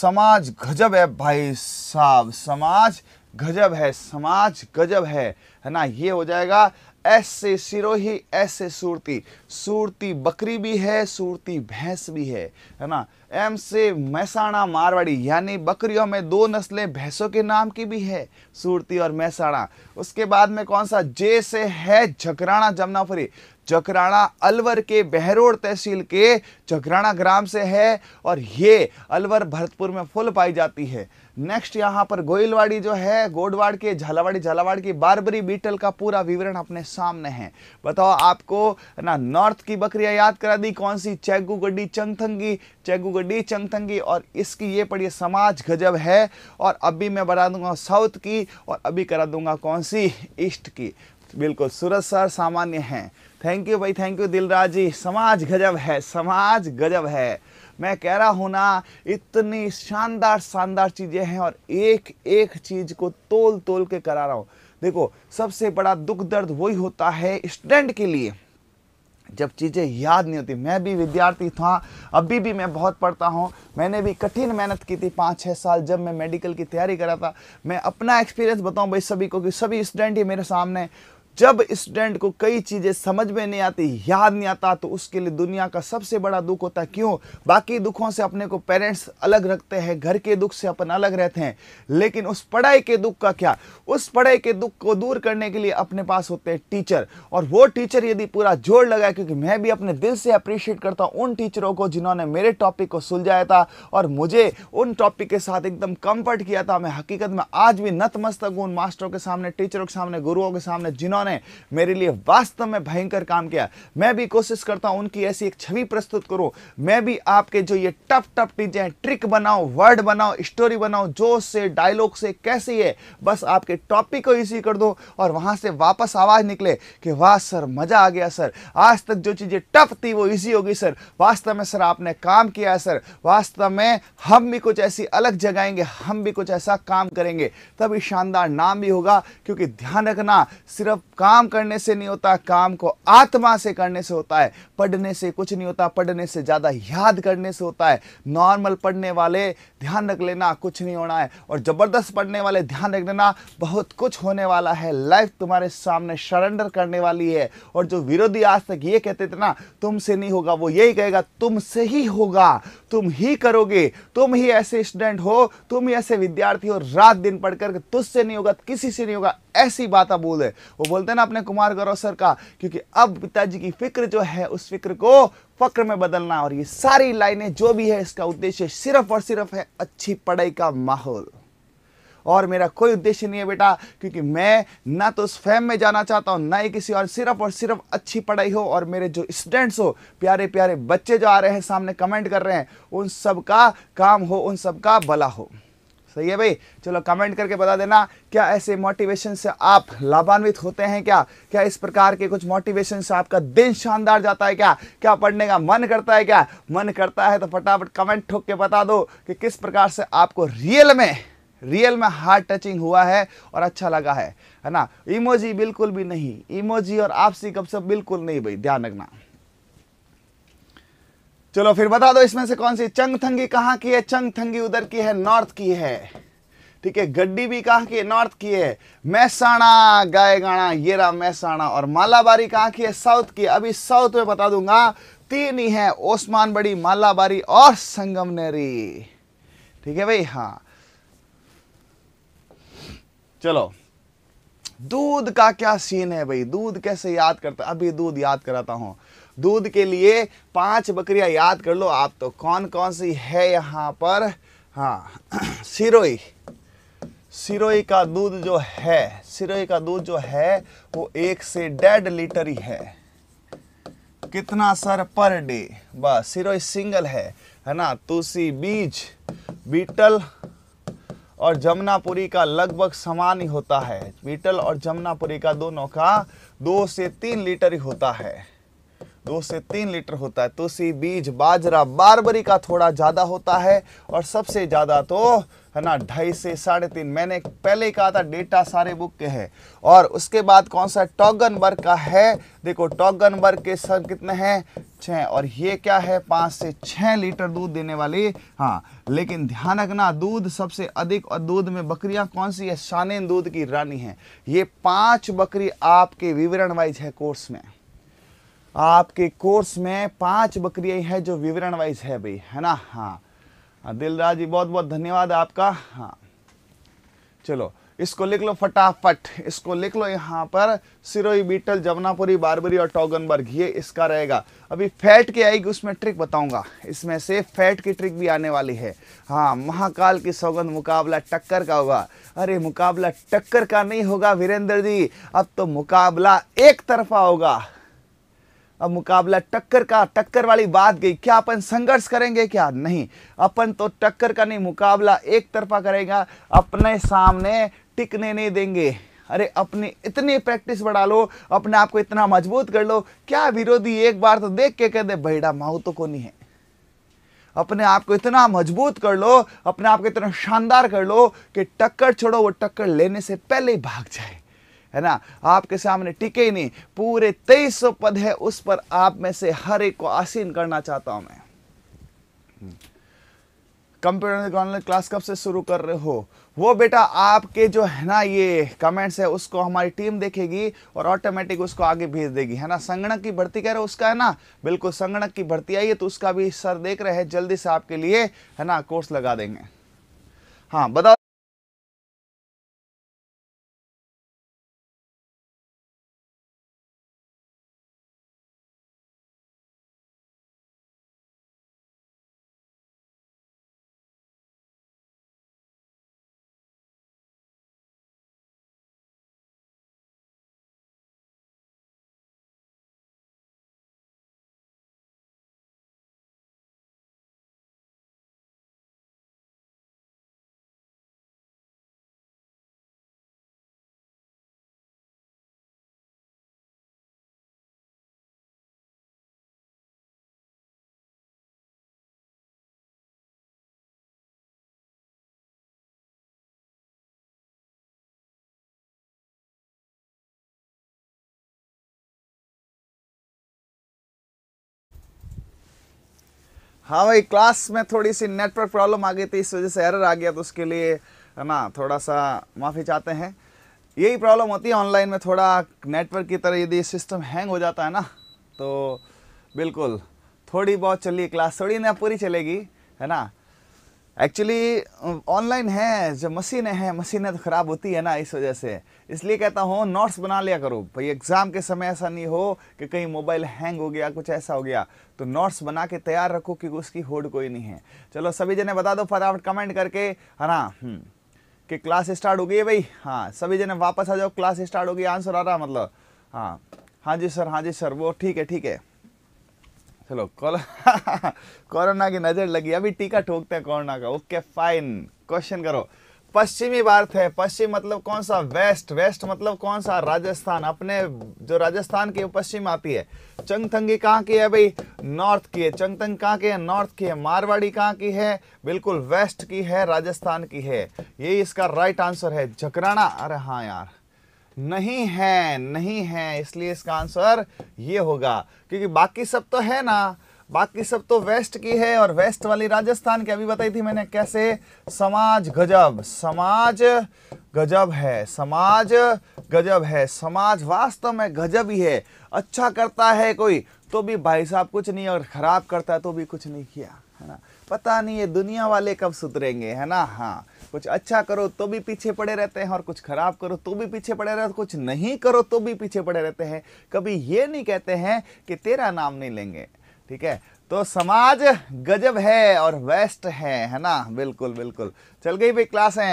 समाज गजब है भाई साहब समाज गजब है समाज गजब है है ना ये हो जाएगा ऐसे से सिरोही ऐसे से सूरती सूरती बकरी भी है सूरती भैंस भी है है ना एम से मैसाणा मारवाड़ी यानी बकरियों में दो नस्लें भैंसों के नाम की भी है सूरती और मैसाणा उसके बाद में कौन सा जे से है झकराणा जमुनापुरी झकराणा अलवर के बहरोड तहसील के झकराणा ग्राम से है और ये अलवर भरतपुर में फुल पाई जाती है नेक्स्ट यहाँ पर गोयलवाड़ी जो है गोडवाड़ के झालावाड़ी झालावाड़ की बारबरी बीटल का पूरा विवरण अपने सामने है बताओ आपको ना नॉर्थ की बकरियाँ याद करा दी कौन सी चैगू गड्डी चंगथंगी चैगू गड्डी चंगथंगी और इसकी ये पड़ी समाज गजब है और अभी मैं बता दूंगा साउथ की और अभी करा दूंगा कौन सी ईस्ट की बिल्कुल सूरज सर सामान्य हैं थैंक यू भाई थैंक यू दिलराज जी समाज गजब है समाज गजब है मैं कह रहा हूँ ना इतनी शानदार शानदार चीज़ें हैं और एक एक चीज़ को तोल तोल के करा रहा हूँ देखो सबसे बड़ा दुख दर्द वही होता है स्टूडेंट के लिए जब चीज़ें याद नहीं होती मैं भी विद्यार्थी था अभी भी मैं बहुत पढ़ता हूँ मैंने भी कठिन मेहनत की थी पाँच छः साल जब मैं मेडिकल की तैयारी करा था मैं अपना एक्सपीरियंस बताऊँ भाई सभी को कि सभी स्टूडेंट ही मेरे सामने जब स्टूडेंट को कई चीज़ें समझ में नहीं आती याद नहीं आता तो उसके लिए दुनिया का सबसे बड़ा दुख होता है क्यों बाकी दुखों से अपने को पेरेंट्स अलग रखते हैं घर के दुख से अपन अलग रहते हैं लेकिन उस पढ़ाई के दुख का क्या उस पढ़ाई के दुख को दूर करने के लिए अपने पास होते हैं टीचर और वो टीचर यदि पूरा जोर लगाए क्योंकि मैं भी अपने दिल से अप्रिशिएट करता हूँ उन टीचरों को जिन्होंने मेरे टॉपिक को सुलझाया था और मुझे उन टॉपिक के साथ एकदम कंफर्ट किया था मैं हकीकत में आज भी नतमस्तक हूँ उन मास्टरों के सामने टीचरों के सामने गुरुओं के सामने जिन्होंने उन्होंने मेरे लिए वास्तव में भयंकर काम किया मैं भी कोशिश करता हूं उनकी ऐसी एक छवि प्रस्तुत करो मैं भी आपके जो ये टफ टफ चीजें ट्रिक बनाओ वर्ड बनाओ स्टोरी बनाओ जोश से डायलॉग से कैसी है बस आपके टॉपिक को इसी कर दो और वहां से वापस आवाज निकले कि वाह सर मजा आ गया सर आज तक जो चीजें टफ थी वो ईजी होगी सर वास्तव में सर आपने काम किया है सर वास्तव में हम भी कुछ ऐसी अलग जगाएंगे हम भी कुछ ऐसा काम करेंगे तभी शानदार नाम भी होगा क्योंकि ध्यान रखना सिर्फ काम करने से नहीं होता काम को आत्मा से करने से होता है पढ़ने से कुछ नहीं होता पढ़ने से ज़्यादा याद करने से होता है नॉर्मल पढ़ने वाले ध्यान रख लेना कुछ नहीं होना है और ज़बरदस्त पढ़ने वाले ध्यान रख लेना बहुत कुछ होने वाला है लाइफ तुम्हारे सामने सरेंडर करने वाली है और जो विरोधी आज तक ये कहते थे ना तुमसे नहीं होगा वो यही कहेगा तुमसे ही होगा तुम ही करोगे तुम ही ऐसे स्टूडेंट हो तुम ही ऐसे विद्यार्थी हो रात दिन पढ़कर तुझसे नहीं होगा किसी से नहीं होगा ऐसी बात बोले वो बोलते हैं ना अपने कुमार गौरव सर का क्योंकि अब पिताजी की फिक्र जो है उस फिक्र को फक्र में बदलना और ये सारी लाइनें जो भी है इसका उद्देश्य सिर्फ और सिर्फ है अच्छी पढ़ाई का माहौल और मेरा कोई उद्देश्य नहीं है बेटा क्योंकि मैं ना तो उस फैम में जाना चाहता हूँ ना ही किसी और सिर्फ और सिर्फ अच्छी पढ़ाई हो और मेरे जो स्टूडेंट्स हो प्यारे प्यारे बच्चे जो आ रहे हैं सामने कमेंट कर रहे हैं उन सब का काम हो उन सब का भला हो सही है भाई चलो कमेंट करके बता देना क्या ऐसे मोटिवेशन से आप लाभान्वित होते हैं क्या क्या इस प्रकार के कुछ मोटिवेशन से आपका दिन शानदार जाता है क्या क्या पढ़ने का मन करता है क्या मन करता है तो फटाफट कमेंट ठोक के बता दो कि किस प्रकार से आपको रियल में रियल में हार्ट टचिंग हुआ है और अच्छा लगा है है ना इमोजी बिल्कुल भी नहीं इमोजी और आपसी गपशप बिल्कुल नहीं भाई ध्यान रखना चलो फिर बता दो इसमें से कौन सी चंग थंगी कहाँ की है चंग थंगी उधर की है नॉर्थ की है ठीक है गड्डी भी कहाँ की है नॉर्थ की है मैसाणा गायगाणा ये रहा मैसाणा और मालाबारी कहाँ की है साउथ की अभी साउथ में बता दूंगा तीन ही है ओस्मान बड़ी मालाबारी और संगमनेरी ठीक है भाई हाँ चलो दूध का क्या सीन है भाई दूध कैसे याद करता अभी दूध याद कराता हूं दूध के लिए पांच बकरियां याद कर लो आप तो कौन कौन सी है यहाँ पर हाँ सिरोई सिरोई का दूध जो है सिरोई का दूध जो है वो एक से डेढ़ लीटर ही है कितना सर पर डे बस सिरोई सिंगल है है ना तुलसी बीज बीटल और जमुनापुरी का लगभग समान ही होता है बीटल और जमुनापुरी का दोनों का दो से तीन लीटर ही होता है दो से तीन लीटर होता है तुलसी बीज बाजरा बारबरी का थोड़ा ज़्यादा होता है और सबसे ज़्यादा तो है ना ढाई से साढ़े तीन मैंने पहले ही कहा था डेटा सारे बुक के हैं और उसके बाद कौन सा टॉगन वर्ग का है देखो टॉगन वर्ग के सर कितने हैं छः और ये क्या है पाँच से छः लीटर दूध देने वाली हाँ लेकिन ध्यान रखना दूध सबसे अधिक और दूध में बकरियां कौन सी है शानेन दूध की रानी है ये पांच बकरी आपके विवरण वाइज है कोर्स में आपके कोर्स में पांच बकरियाँ है जो विवरण वाइज है भाई है ना हाँ, हाँ दिलराज जी बहुत बहुत धन्यवाद आपका हाँ चलो इसको लिख लो फटाफट इसको लिख लो यहाँ पर सिरोही बीटल जमुनापुरी बारबरी और टॉगनबर्ग ये इसका रहेगा अभी फैट की आएगी उसमें ट्रिक बताऊंगा इसमें से फैट की ट्रिक भी आने वाली है हाँ महाकाल की सौगंध मुकाबला टक्कर का होगा अरे मुकाबला टक्कर का नहीं होगा वीरेंद्र जी अब तो मुकाबला एक तरफा होगा अब मुकाबला टक्कर का टक्कर वाली बात गई क्या अपन संघर्ष करेंगे क्या नहीं अपन तो टक्कर का नहीं मुकाबला एक तरफा करेगा अपने सामने टिकने नहीं देंगे अरे अपनी इतनी प्रैक्टिस बढ़ा लो अपने आप को इतना मजबूत कर लो क्या विरोधी एक बार तो देख के कह दे बैडा माऊ तो को नहीं है अपने आप को इतना मजबूत कर लो अपने आप को इतना शानदार कर लो कि टक्कर छोड़ो वो टक्कर लेने से पहले ही भाग जाए है ना आपके सामने टिके ही नहीं पूरे तेईस सौ पद है उस पर आप में से हर एक को आसीन करना चाहता हूं मैं कंप्यूटर ऑनलाइन क्लास कब से शुरू कर रहे हो वो बेटा आपके जो है ना ये कमेंट्स है उसको हमारी टीम देखेगी और ऑटोमेटिक उसको आगे भेज देगी है ना संगणक की भर्ती कह रहे हो उसका है ना बिल्कुल संगणक की भर्ती आई है तो उसका भी सर देख रहे हैं जल्दी से आपके लिए है ना कोर्स लगा देंगे हाँ बताओ हाँ भाई क्लास में थोड़ी सी नेटवर्क प्रॉब्लम आ गई थी इस वजह से एरर आ गया तो उसके लिए है ना थोड़ा सा माफ़ी चाहते हैं यही प्रॉब्लम होती है ऑनलाइन में थोड़ा नेटवर्क की तरह यदि सिस्टम हैंग हो जाता है ना तो बिल्कुल थोड़ी बहुत चली क्लास थोड़ी ना पूरी चलेगी है ना एक्चुअली ऑनलाइन है जो मशीनें हैं मशीनें तो ख़राब होती है ना इस वजह से इसलिए कहता हूँ नोट्स बना लिया करो भाई एग्ज़ाम के समय ऐसा नहीं हो कि कहीं मोबाइल हैंग हो गया कुछ ऐसा हो गया तो नोट्स बना के तैयार रखो क्योंकि उसकी होड कोई नहीं है चलो सभी जने बता दो फटाफट कमेंट करके है हाँ, ना हम्म, कि क्लास स्टार्ट हो गई है भाई हाँ सभी जने वापस आ जाओ क्लास स्टार्ट हो गई आंसर आ रहा मतलब हाँ हाँ जी सर हाँ जी सर वो ठीक है ठीक है चलो कोरोना की नज़र लगी अभी टीका ठोकते हैं कोरोना का ओके फाइन क्वेश्चन करो पश्चिमी भारत है पश्चिम मतलब कौन सा वेस्ट वेस्ट मतलब कौन सा राजस्थान अपने जो राजस्थान की पश्चिम आती है चंगथंगी कहाँ की है भाई नॉर्थ की है चंगथंग कहाँ की है नॉर्थ की है मारवाड़ी कहाँ की है बिल्कुल वेस्ट की है राजस्थान की है यही इसका राइट आंसर है झकराना अरे हाँ यार नहीं है नहीं है इसलिए इसका आंसर ये होगा क्योंकि बाकी सब तो है ना बाकी सब तो वेस्ट की है और वेस्ट वाली राजस्थान की अभी बताई थी मैंने कैसे समाज गजब समाज गजब है समाज गजब है समाज वास्तव में गजब ही है अच्छा करता है कोई तो भी भाई साहब कुछ नहीं और ख़राब करता है तो भी कुछ नहीं किया है ना पता नहीं ये दुनिया वाले कब सुधरेंगे है ना हाँ कुछ अच्छा करो तो भी पीछे पड़े रहते हैं और कुछ खराब करो तो भी पीछे पड़े रहते कुछ नहीं करो तो भी पीछे पड़े रहते हैं कभी ये नहीं कहते हैं कि तेरा नाम नहीं लेंगे ठीक है तो समाज गजब है और वेस्ट है है ना बिल्कुल बिल्कुल चल गई भाई है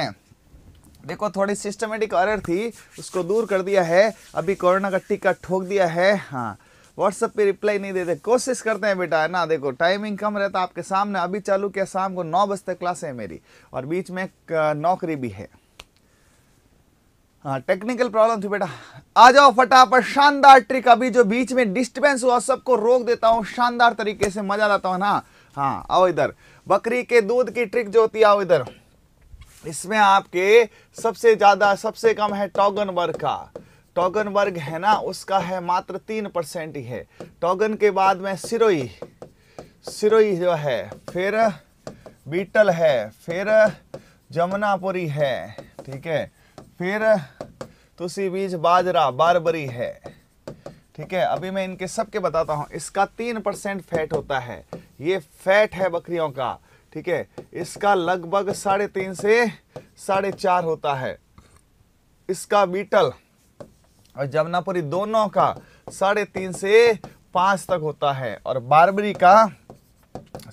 देखो थोड़ी सिस्टमेटिक ऑर्डर थी उसको दूर कर दिया है अभी कोरोना का टीका ठोक दिया है हाँ व्हाट्सएप पे रिप्लाई नहीं देते कोशिश करते हैं बेटा है ना देखो टाइमिंग कम रहता आपके सामने अभी चालू किया शाम को नौ बजे तक क्लास है मेरी और बीच में नौकरी भी है हाँ टेक्निकल प्रॉब्लम थी बेटा आ जाओ फटाफट शानदार ट्रिक अभी जो बीच में डिस्टर्बेंस हुआ सबको रोक देता हूँ शानदार तरीके से मजा लाता हूँ ना हाँ आओ इधर बकरी के दूध की ट्रिक जो होती है आओ इधर इसमें आपके सबसे ज्यादा सबसे कम है टॉगन वर्ग का टॉगन वर्ग है ना उसका है मात्र तीन परसेंट ही है टॉगन के बाद में सिरोई सिरोई जो है फिर बीटल है फिर जमुनापुरी है ठीक है फिर तुसी बीज बाजरा बारबरी है ठीक है अभी मैं इनके सबके बताता हूँ इसका तीन परसेंट फैट होता है ये फैट है बकरियों का ठीक है इसका लगभग साढ़े तीन से साढ़े चार होता है इसका बीटल और जमुनापुरी दोनों का साढ़े तीन से पाँच तक होता है और बारबरी का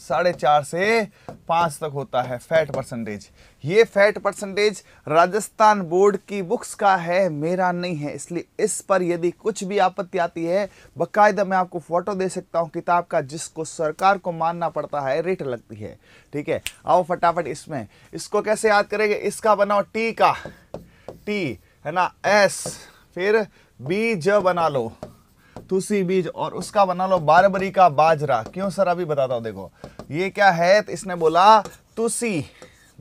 साढ़े चार से पाँच तक होता है फैट परसेंटेज ये फैट परसेंटेज राजस्थान बोर्ड की बुक्स का है मेरा नहीं है इसलिए इस पर यदि कुछ भी आपत्ति आती है बकायदा मैं आपको फोटो दे सकता हूँ किताब का जिसको सरकार को मानना पड़ता है रेट लगती है ठीक है आओ फटाफट इसमें इसको कैसे याद करेंगे इसका बनाओ टी का टी है ना एस फिर बीज बना लो तुलसी बीज और उसका बना लो बारबरी का बाजरा क्यों सर अभी बताता हूँ देखो ये क्या है तो इसने बोला तुसी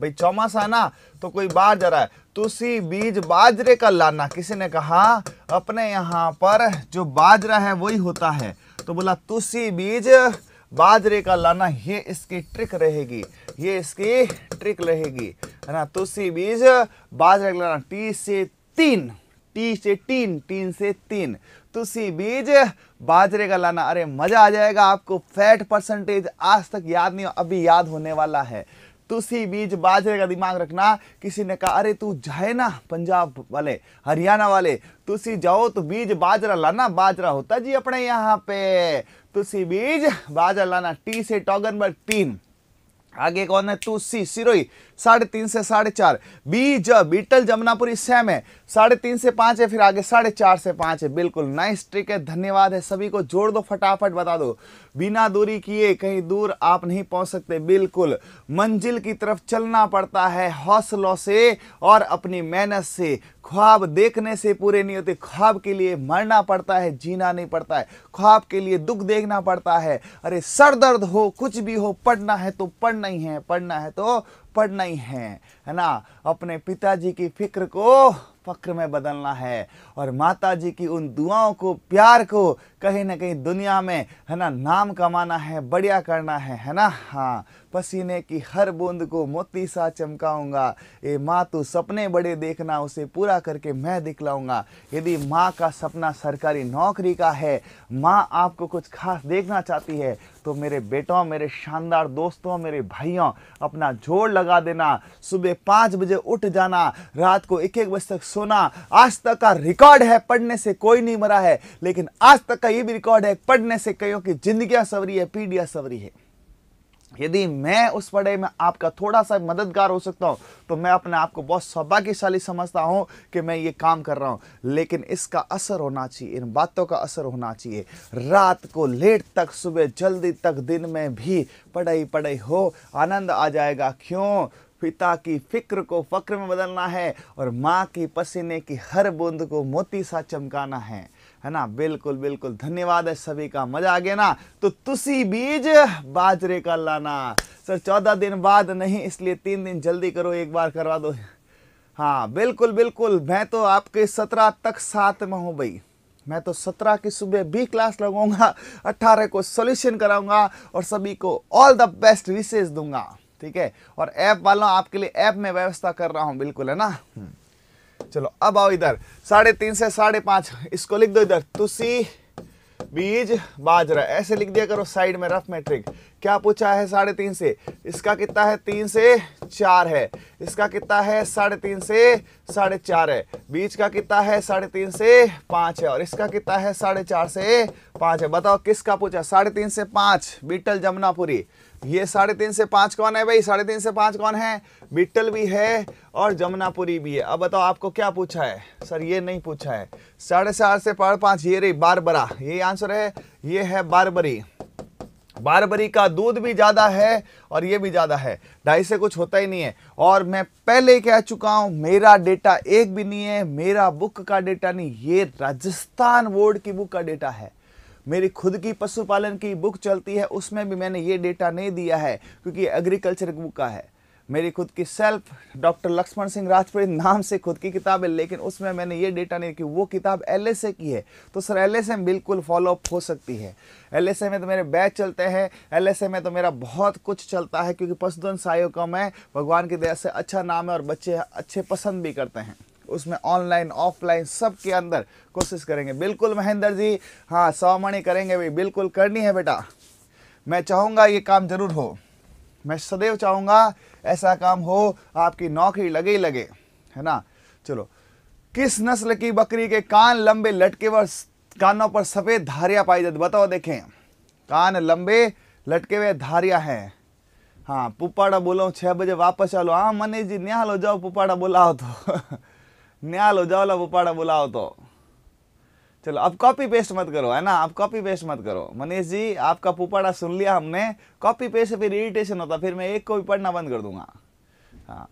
भाई चौमासा ना तो कोई बाहर जा रहा है तुलसी बीज बाजरे का लाना किसी ने कहा अपने यहाँ पर जो बाजरा है वही होता है तो बोला तुलसी बीज बाजरे का लाना ये इसकी ट्रिक रहेगी ये इसकी ट्रिक रहेगी है ना तुलसी बीज बाजरे का लाना टी से तीन टी से टीन टीन से तीन तुसी बीज बाजरे का लाना अरे मज़ा आ जाएगा आपको फैट परसेंटेज आज तक याद नहीं अभी याद होने वाला है तुसी बीज बाजरे का दिमाग रखना किसी ने कहा अरे तू जाए ना पंजाब वाले हरियाणा वाले तुसी जाओ तो बीज बाजरा लाना बाजरा होता जी अपने यहाँ पे तुसी बीज बाजरा लाना टी से टॉगन टॉगनबर्ग तीन आगे कौन है तू सी सिरोही साढ़े तीन से साढ़े चार बी ज बीटल जमुनापुरी सेम है साढ़े तीन से पाँच है फिर आगे साढ़े चार से पाँच है बिल्कुल नाइस ट्रिक है धन्यवाद है सभी को जोड़ दो फटाफट बता दो बिना दूरी किए कहीं दूर आप नहीं पहुंच सकते बिल्कुल मंजिल की तरफ चलना पड़ता है हौसलों से और अपनी मेहनत से ख्वाब देखने से पूरे नहीं होते ख्वाब के लिए मरना पड़ता है जीना नहीं पड़ता है ख्वाब के लिए दुख देखना पड़ता है अरे सर दर्द हो कुछ भी हो पढ़ना है तो पढ़ना ही है पढ़ना है तो पढ़ना ही है है ना अपने पिताजी की फिक्र को फ़क्र में बदलना है और माता जी की उन दुआओं को प्यार को कहीं ना कहीं दुनिया में है ना नाम कमाना है बढ़िया करना है है ना हाँ पसीने की हर बूंद को मोती सा चमकाऊंगा ये माँ तू सपने बड़े देखना उसे पूरा करके मैं दिखलाऊंगा यदि माँ का सपना सरकारी नौकरी का है माँ आपको कुछ खास देखना चाहती है तो मेरे बेटों मेरे शानदार दोस्तों मेरे भाइयों अपना जोर लगा देना सुबह पाँच बजे उठ जाना रात को एक एक बजे तक सोना आज तक का रिकॉर्ड है पढ़ने से कोई नहीं मरा है लेकिन आज तक का ये भी रिकॉर्ड है पढ़ने से कईयों की जिंदगियां सवरी है पीढ़ियाँ सवरी है यदि मैं उस पढ़ाई में आपका थोड़ा सा मददगार हो सकता हूँ तो मैं अपने आप को बहुत सौभाग्यशाली समझता हूँ कि मैं ये काम कर रहा हूँ लेकिन इसका असर होना चाहिए इन बातों का असर होना चाहिए रात को लेट तक सुबह जल्दी तक दिन में भी पढ़ाई पढ़ाई हो आनंद आ जाएगा क्यों पिता की फिक्र को फक्र में बदलना है और माँ की पसीने की हर बूंद को मोती सा चमकाना है है ना बिल्कुल बिल्कुल धन्यवाद है सभी का मजा आ गया ना तो तुसी बीज बाजरे का लाना सर चौदह दिन बाद नहीं इसलिए तीन दिन जल्दी करो एक बार करवा दो हाँ बिल्कुल बिल्कुल मैं तो आपके सत्रह तक साथ में हूँ भाई मैं तो सत्रह की सुबह भी क्लास लगाऊंगा अट्ठारह को सॉल्यूशन कराऊंगा और सभी को ऑल द बेस्ट विशेष दूंगा ठीक है और ऐप वालों आपके लिए ऐप में व्यवस्था कर रहा हूँ बिल्कुल है ना हम्म। चलो अब आओ इधर साढ़े तीन से साढ़े पांच इसको लिख दो इधर तुसी बीज बाजरा ऐसे लिख दिया करो साइड में रफ मैट्रिक क्या पूछा है साढ़े तीन से इसका कितना है तीन से चार है इसका कितना है साढ़े तीन से साढ़े चार है बीज का कितना है साढ़े तीन से पाँच है और इसका कितना है साढ़े चार से पाँच है बताओ किसका पूछा साढ़े तीन से पाँच बीटल जमुनापुरी ये साढ़े तीन से पांच कौन है भाई साढ़े तीन से पांच कौन है बिट्टल भी है और जमुनापुरी भी है अब बताओ आपको क्या पूछा है सर ये नहीं पूछा है साढ़े चार से पाँच पांच ये रही बारबरा ये आंसर है ये है बारबरी बारबरी का दूध भी ज़्यादा है और ये भी ज़्यादा है ढाई से कुछ होता ही नहीं है और मैं पहले कह चुका हूँ मेरा डेटा एक भी नहीं है मेरा बुक का डेटा नहीं ये राजस्थान बोर्ड की बुक का डेटा है मेरी खुद की पशुपालन की बुक चलती है उसमें भी मैंने ये डेटा नहीं दिया है क्योंकि एग्रीकल्चर बुक का है मेरी खुद की सेल्फ डॉक्टर लक्ष्मण सिंह राजपुरी नाम से खुद की किताब है लेकिन उसमें मैंने ये डेटा नहीं कि वो किताब एल की है तो सर एल बिल्कुल फॉलोअप हो सकती है एल में तो मेरे बैच चलते हैं एल में तो मेरा बहुत कुछ चलता है क्योंकि पशुधन सहायकों में भगवान की दया से अच्छा नाम है और बच्चे अच्छे पसंद भी करते हैं उसमें ऑनलाइन ऑफलाइन सब के अंदर कोशिश करेंगे बिल्कुल महेंद्र जी हाँ सौमणि करेंगे भी बिल्कुल करनी है बेटा मैं चाहूँगा ये काम जरूर हो मैं सदैव चाहूँगा ऐसा काम हो आपकी नौकरी लगे ही लगे है ना चलो किस नस्ल की बकरी के कान लंबे लटके व कानों पर सफ़ेद धारियाँ पाई जाती बताओ देखें कान लंबे लटके हुए धारियाँ हैं हाँ पुपाड़ा बोलो छः बजे वापस आ लो हाँ मनीष जी न्याह जाओ पुपाड़ा बोलाओ तो न्याल उजावला बुपाड़ा बुलाओ तो चलो अब कॉपी पेस्ट मत करो है ना आप कॉपी पेस्ट मत करो मनीष जी आपका पुपाड़ा सुन लिया हमने कॉपी पेस्ट से फिर इरिटेशन होता फिर मैं एक को भी पढ़ना बंद कर दूंगा हाँ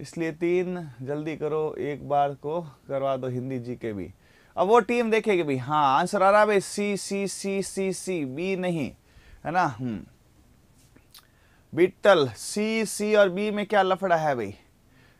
इसलिए तीन जल्दी करो एक बार को करवा दो हिंदी जी के भी अब वो टीम देखेगी भाई हाँ आंसर आ रहा है सी सी सी सी सी बी नहीं है ना बिट्टल सी सी और बी में क्या लफड़ा है भाई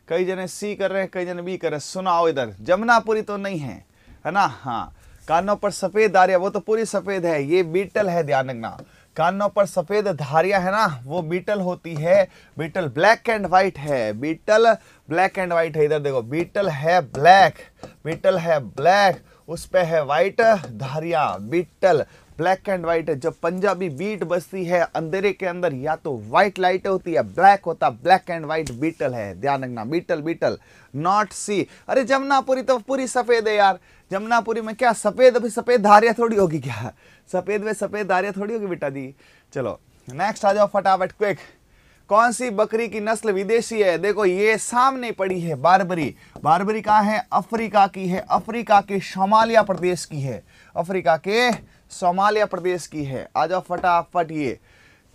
कई जने सी कर रहे हैं कई जने बी कर रहे हैं सुनाओ इधर जमुनापुरी तो नहीं है है ना हाँ कानों पर सफ़ेद धारिया वो तो पूरी सफ़ेद है ये बीटल है ध्यान रखना कानों पर सफ़ेद धारिया है ना वो बीटल होती है बीटल ब्लैक एंड व्हाइट है बीटल ब्लैक एंड व्हाइट है इधर देखो बीटल है ब्लैक बीटल है ब्लैक उस पर है वाइट धारिया बीटल ब्लैक एंड व्हाइट है जब पंजाबी बीट बजती है अंधेरे के अंदर या तो व्हाइट लाइट होती है ब्लैक होता ब्लैक एंड व्हाइट बीटल है ध्यान रखना बीटल बीटल नॉट सी अरे जमुनापुरी तो पूरी सफ़ेद है यार जमुनापुरी में क्या सफ़ेद अभी सफ़ेद धारिया थोड़ी होगी क्या सफ़ेद में सफ़ेद धारिया थोड़ी होगी बेटा जी चलो नेक्स्ट आ जाओ फटाफट क्विक कौन सी बकरी की नस्ल विदेशी है देखो ये सामने पड़ी है बारबरी बारबरी कहाँ है अफ्रीका की है अफ्रीका के शमालिया प्रदेश की है अफ्रीका के सोमालिया प्रदेश की है आ जाओ फटाफट ये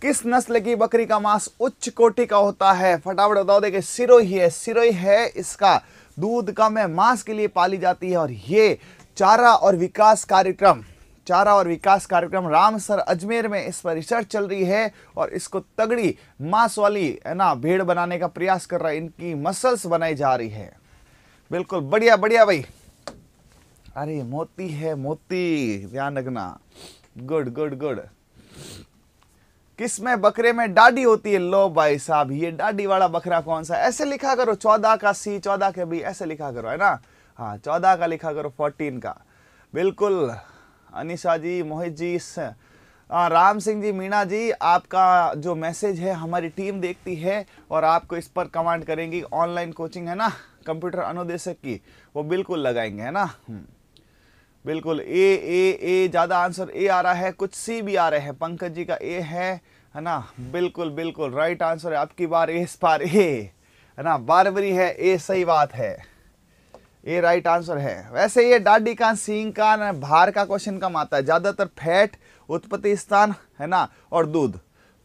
किस नस्ल की बकरी का मांस उच्च कोटि का होता है फटाफट बताओ देखे सिरोही है सिरोही है इसका दूध कम है मांस के लिए पाली जाती है और ये चारा और विकास कार्यक्रम चारा और विकास कार्यक्रम रामसर अजमेर में इस पर रिसर्च चल रही है और इसको तगड़ी मांस वाली है ना भेड़ बनाने का प्रयास कर रहा है इनकी मसल्स बनाई जा रही है बिल्कुल बढ़िया बढ़िया भाई अरे मोती है मोती ध्यान रखना गुड गुड गुड किस में बकरे में डाडी होती है लो भाई साहब ये डाडी वाला बकरा कौन सा ऐसे लिखा करो चौदह का सी चौदह के बी ऐसे लिखा करो है ना हाँ चौदह का लिखा करो फोर्टीन का बिल्कुल अनिशा जी मोहित जी आ, राम सिंह जी मीणा जी आपका जो मैसेज है हमारी टीम देखती है और आपको इस पर कमांड करेंगी ऑनलाइन कोचिंग है ना कंप्यूटर अनुदेशक की वो बिल्कुल लगाएंगे है ना हम्म। बिल्कुल ए ए ए ज़्यादा आंसर ए आ रहा है कुछ सी भी आ रहे हैं पंकज जी का ए है है ना बिल्कुल बिल्कुल राइट आंसर है आपकी बार ए इस बार ए है ना बारबरी है ए सही बात है ए राइट आंसर है वैसे ये डाडी का सींग का भार का क्वेश्चन कम आता है ज़्यादातर फैट उत्पत्ति स्थान है ना और दूध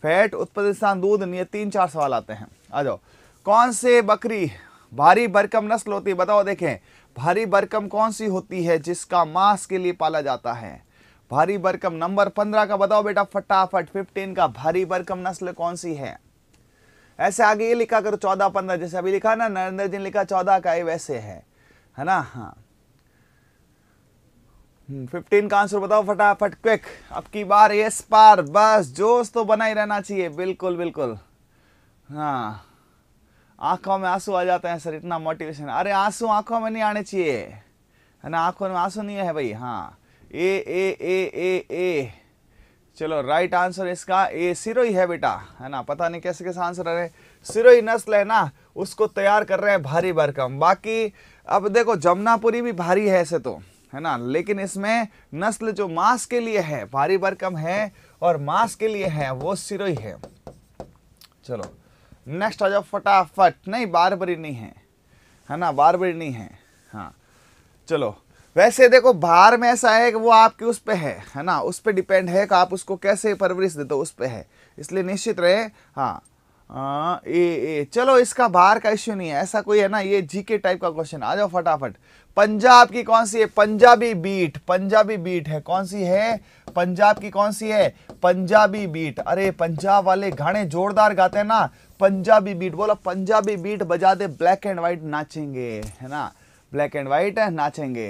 फैट उत्पत्ति स्थान दूध ये तीन चार सवाल आते हैं आ जाओ कौन से बकरी भारी भरकम नस्ल होती है बताओ देखें भारी बरकम कौन सी होती है जिसका मांस के लिए पाला जाता है भारी बरकम नंबर पंद्रह का बताओ बेटा फटाफट फिफ्टीन का भारी बरकम नस्ल कौन सी है ऐसे आगे ये लिखा करो चौदह पंद्रह जैसे अभी लिखा ना नरेंद्र जी ने लिखा चौदह का ये वैसे है है ना हाँ फिफ्टीन हम्म, का आंसर बताओ फटाफट क्विक अब की बार ये पार बस जोश तो बना ही रहना चाहिए बिल्कुल बिल्कुल हाँ आंखों में आंसू आ जाते हैं सर इतना मोटिवेशन अरे आंसू आंखों में नहीं आने चाहिए है ना आंखों में आंसू नहीं है भाई हाँ ए ए ए ए ए चलो राइट आंसर इसका ए सिरोही है बेटा है ना पता नहीं कैसे कैसे आंसर आ रहे सिरोही नस्ल है ना उसको तैयार कर रहे हैं भारी भरकम बाकी अब देखो जमुनापुरी भी भारी है ऐसे तो है ना लेकिन इसमें नस्ल जो मांस के लिए है भारी भरकम है और मांस के लिए है वो सिरोही है चलो नेक्स्ट आ जाओ फटाफट नहीं बार बरी नहीं है है ना बार बरी नहीं है हाँ चलो वैसे देखो बाहर में ऐसा है कि वो आपके उस पर है है ना उस पर डिपेंड है कि आप उसको कैसे परवरिश देते हो उस पर है इसलिए निश्चित रहे हाँ आ, हाँ, ए ए चलो इसका बाहर का इश्यू नहीं है ऐसा कोई है ना ये जीके टाइप का क्वेश्चन आ जाओ फटाफट पंजाब की कौन सी है पंजाबी बीट पंजाबी बीट है कौन सी है पंजाब की कौन सी है पंजाबी बीट अरे पंजाब वाले गाने जोरदार गाते हैं ना पंजाबी बीट बोलो पंजाबी बीट बजा दे ब्लैक एंड वाइट नाचेंगे है ना ब्लैक एंड व्हाइट नाचेंगे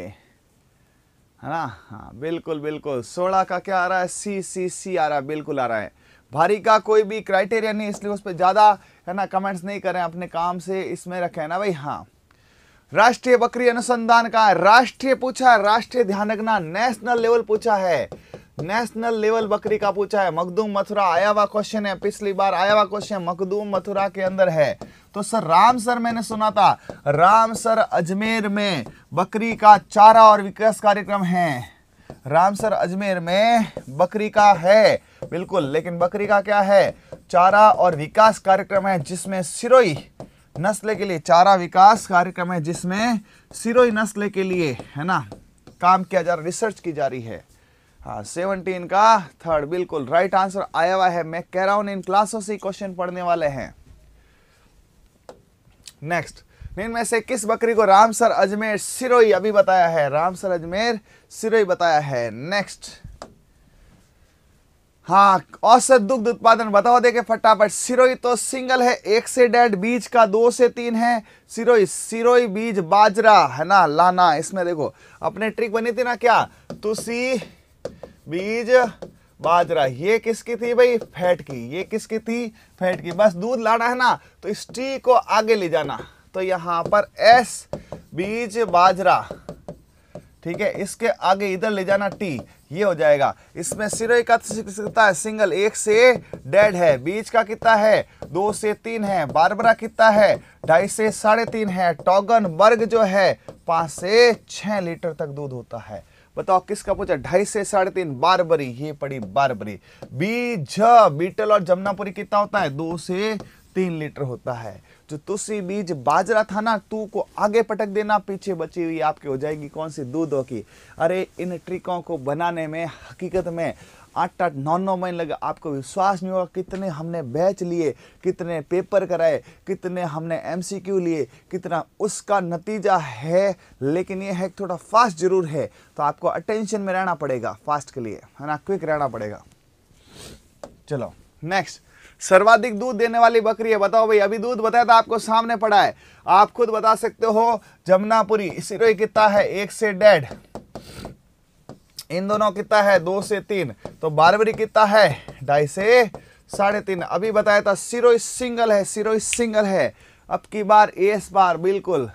है ना हाँ बिल्कुल बिल्कुल सोलह का क्या आ रहा है सी सी सी आ रहा है बिल्कुल आ रहा है भारी का कोई भी क्राइटेरिया नहीं इसलिए उस पर ज़्यादा है ना कमेंट्स नहीं करें अपने काम से इसमें रखें ना भाई हाँ राष्ट्रीय बकरी अनुसंधान का राष्ट्रीय पूछा है राष्ट्रीय ध्यान रखना नेशनल लेवल पूछा है नेशनल लेवल बकरी का पूछा है मखदूम मथुरा आया हुआ क्वेश्चन है पिछली बार आया हुआ क्वेश्चन मखदूम मथुरा के अंदर है तो सर राम सर मैंने सुना था राम सर अजमेर में बकरी का चारा और विकास कार्यक्रम है राम सर अजमेर में बकरी का है बिल्कुल लेकिन बकरी का क्या है चारा और विकास कार्यक्रम है जिसमें सिरोई नस्ल के लिए चारा विकास कार्यक्रम है जिसमें सिरोई नस्ल के लिए है ना काम किया जा रहा रिसर्च की जा रही है हाँ सेवनटीन का थर्ड बिल्कुल राइट आंसर आया हुआ है मैं कह रहा हूं इन क्लासों से क्वेश्चन पढ़ने वाले हैं नेक्स्ट इनमें से किस बकरी को रामसर अजमेर सिरोई अभी बताया है रामसर अजमेर सिरोई बताया है नेक्स्ट हाँ औसत दुग्ध उत्पादन बताओ देखे फटाफट सिरोई तो सिंगल है एक से डेढ़ बीज का दो से तीन है सिरोई सिरोई बीज बाजरा है ना लाना इसमें देखो अपने ट्रिक बनी थी ना क्या तुसी बीज बाजरा ये किसकी थी भाई फैट की ये किसकी थी फैट की बस दूध लाना है ना तो इस टी को आगे ले जाना तो यहाँ पर एस बीज बाजरा ठीक है इसके आगे इधर ले जाना टी ये हो जाएगा इसमें सिर कितना है सिंगल एक से डेड है बीच का कितना है दो से तीन है बारबरा कितना है ढाई से साढ़े तीन है टॉगन वर्ग जो है पांच से छह लीटर तक दूध होता है बताओ किसका पूछा ढाई से साढ़े तीन बारबरी ये पड़ी बारबरी बीज बीटल और जमुनापुरी कितना होता है दो से तीन लीटर होता है जो तो तुसी बीज बाजरा था ना तू को आगे पटक देना पीछे बची हुई आपकी हो जाएगी कौन सी दूधों की अरे इन ट्रिकों को बनाने में हकीकत में आठ आठ नौ नौ महीने लगे आपको विश्वास नहीं होगा कितने हमने बैच लिए कितने पेपर कराए कितने हमने एमसीक्यू लिए कितना उसका नतीजा है लेकिन ये है थोड़ा फास्ट जरूर है तो आपको अटेंशन में रहना पड़ेगा फास्ट के लिए है ना क्विक रहना पड़ेगा चलो नेक्स्ट सर्वाधिक दूध देने वाली बकरी है बताओ भाई अभी दूध बताया था आपको सामने पड़ा है आप खुद बता सकते हो जमुनापुरी सिरोही कितना है एक से डेढ़ इन दोनों कितना है दो से तीन तो बारबरी कितना है ढाई से साढ़े तीन अभी बताया था सिरोई सिंगल है सिरोई सिंगल है अब की बार एस बार बिल्कुल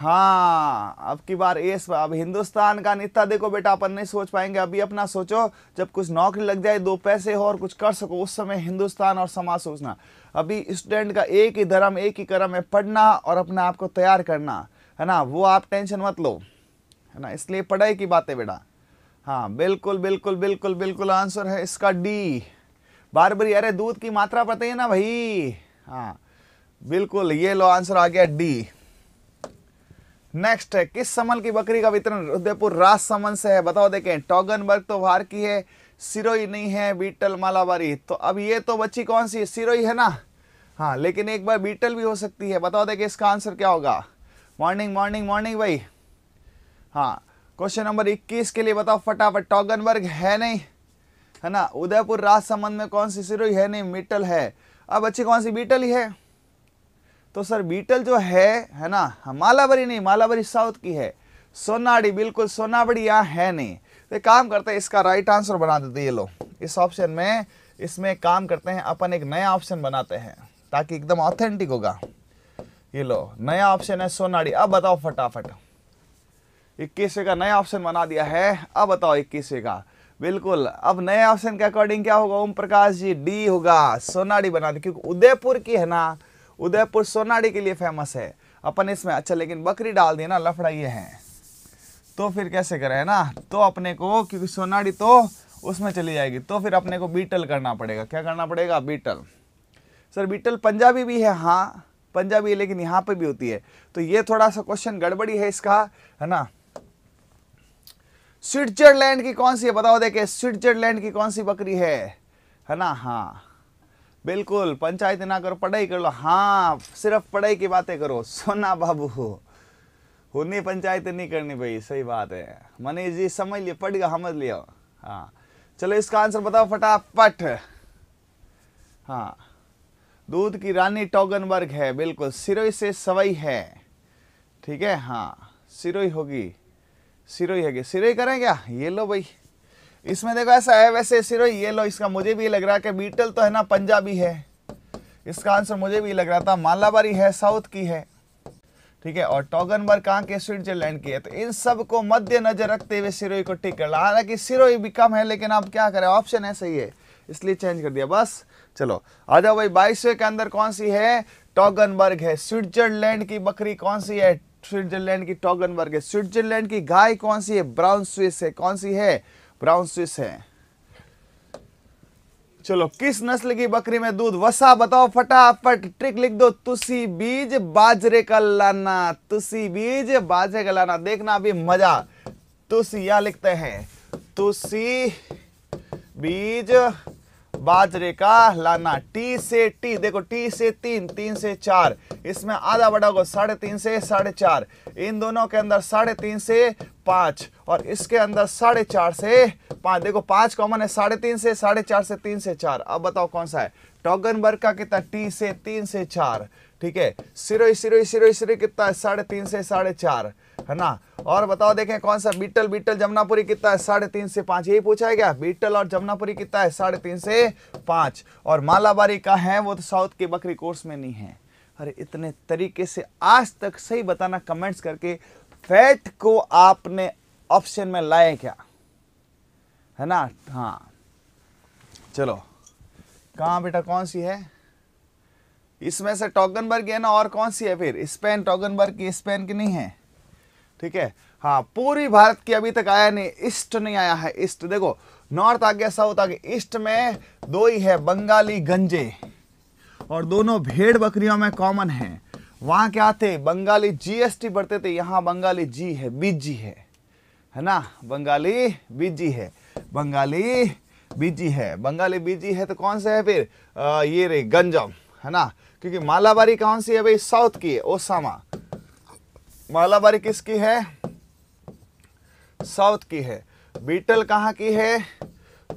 हाँ अब की बार एस अब हिंदुस्तान का नेता देखो बेटा अपन नहीं सोच पाएंगे अभी अपना सोचो जब कुछ नौकरी लग जाए दो पैसे हो और कुछ कर सको उस समय हिंदुस्तान और समाज सोचना अभी स्टूडेंट का एक ही धर्म एक ही कर्म है पढ़ना और अपने आप को तैयार करना है ना वो आप टेंशन मत लो है ना इसलिए पढ़ाई की बात है बेटा हाँ बिल्कुल बिल्कुल बिल्कुल बिल्कुल आंसर है इसका डी बार बारी अरे दूध की मात्रा बताइए ना भाई हाँ बिल्कुल ये लो आंसर आ गया डी नेक्स्ट है किस समल की बकरी का वितरण उदयपुर राज समन से है बताओ देखें टॉगनबर्ग तो भार की है सिरोई नहीं है बीटल मालाबारी तो अब ये तो बच्ची कौन सी है है ना हाँ लेकिन एक बार बीटल भी हो सकती है बताओ देखें इसका आंसर क्या होगा मॉर्निंग मॉर्निंग मॉर्निंग भाई हाँ क्वेश्चन नंबर इक्कीस के लिए बताओ फटाफट टॉगनबर्ग है नहीं है ना उदयपुर राज संबंध में कौन सी सिरोई है नहीं मिटल है अब अच्छी कौन सी बीटल ही है तो सर बीटल जो है है ना मालावरी नहीं मालावरी साउथ की है सोनाडी बिल्कुल सोनाबड़ी यहाँ है नहीं तो काम करते हैं इसका राइट आंसर बना देते ये लोग इस ऑप्शन में इसमें काम करते हैं अपन एक नया ऑप्शन बनाते हैं ताकि एकदम ऑथेंटिक होगा ये लो नया ऑप्शन है सोनाड़ी अब बताओ फटाफट इक्कीसवे का नया ऑप्शन बना दिया है अब बताओ इक्कीसवे का बिल्कुल अब नए ऑप्शन के अकॉर्डिंग क्या होगा ओम प्रकाश जी डी होगा सोनाड़ी बना दी क्योंकि उदयपुर की है ना उदयपुर सोनाड़ी के लिए फेमस है अपन इसमें अच्छा लेकिन बकरी डाल दिए ना लफड़ाइए हैं तो फिर कैसे करें है ना तो अपने को क्योंकि सोनाड़ी तो उसमें चली जाएगी तो फिर अपने को बीटल करना पड़ेगा क्या करना पड़ेगा बीटल सर बीटल पंजाबी भी है हाँ पंजाबी है लेकिन यहाँ पे भी होती है तो ये थोड़ा सा क्वेश्चन गड़बड़ी है इसका है ना स्विट्जरलैंड की कौन सी है बताओ देखे स्विट्जरलैंड की कौन सी बकरी है है ना हाँ बिल्कुल पंचायत ना करो पढ़ाई कर लो हाँ सिर्फ पढ़ाई की बातें करो सोना बाबू होनी पंचायत नहीं करनी भाई सही बात है मनीष जी समझ लिया पढ़ गया समझ लिया हाँ चलो इसका आंसर बताओ फटाफट हाँ दूध की रानी टोगनबर्ग है बिल्कुल सिरोई से सवई है ठीक है हाँ सिरोई होगी सिरोई है सिरोई करें क्या ये लो भाई इसमें देखो ऐसा है वैसे सिरो येलो इसका मुझे भी लग रहा है कि बीटल तो है ना पंजाबी है इसका आंसर मुझे भी लग रहा था मालाबारी है साउथ की है ठीक है और टॉगनबर्ग कहाँ के स्विट्जरलैंड की है तो इन सब को मद्देनजर रखते हुए सिरोही को टिक कर ला हालांकि सिरोही भी कम है लेकिन आप क्या करें ऑप्शन ऐसे ही है इसलिए चेंज कर दिया बस चलो आ जाओ भाई बाईसवें के अंदर कौन सी है टॉगनबर्ग है स्विट्जरलैंड की बकरी कौन सी है स्विट्जरलैंड की टॉगनबर्ग है स्विट्जरलैंड की गाय कौन सी है ब्राउन स्विस है कौन सी है ब्राउन स्विस है चलो किस नस्ल की बकरी में दूध वसा बताओ फटाफट ट्रिक लिख दो तुसी बीज बाजरे का लाना तुसी बीज बाजरे का लाना देखना अभी मजा तुसी या लिखते हैं तुसी बीज बाजरे का लाना टी से टी देखो टी से तीन तीन से चार इसमें आधा बड़ा होगा साढ़े तीन से साढ़े चार इन दोनों के अंदर साढ़े तीन से पांच और इसके अंदर साढ़े चार से पांच देखो पांच कॉमन है साढ़े तीन से साढ़े चार से तीन से चार अब बताओ कौन सा है टॉगनबर्ग का कितना टी से तीन से चार ठीक है सिरोई सिरोई सिरोई सिरोई कितना है साढ़े तीन से साढ़े चार है ना और बताओ देखें कौन सा बीटल बीटल जमुनापुरी कितना है साढ़े तीन से पांच यही पूछा है क्या बीटल और जमुनापुरी कितना है साढ़े तीन से पांच और मालाबारी का है वो तो साउथ के बकरी कोर्स में नहीं है अरे इतने तरीके से आज तक सही बताना कमेंट्स करके फैट को आपने ऑप्शन में लाए क्या है ना हाँ चलो कहा बेटा कौन सी है इसमें से टॉगनबर्ग है ना और कौन सी है फिर स्पेन टॉगनबर्ग की स्पेन की नहीं है ठीक है हाँ पूरी भारत की अभी तक आया नहीं ईस्ट नहीं आया है ईस्ट देखो नॉर्थ आ गया साउथ आ गया ईस्ट में दो ही है बंगाली गंजे और दोनों भेड़ बकरियों में कॉमन है वहां क्या थे बंगाली जीएसटी बढ़ते थे यहाँ बंगाली जी है बीजी है है ना बंगाली बीजी है बंगाली बीजी है बंगाली बीजी है तो कौन से है फिर आ, ये रे गंजम है ना क्योंकि मालाबारी कौन सी है भाई साउथ की है ओसामा मालाबारी किसकी है साउथ की है बीटल कहाँ की है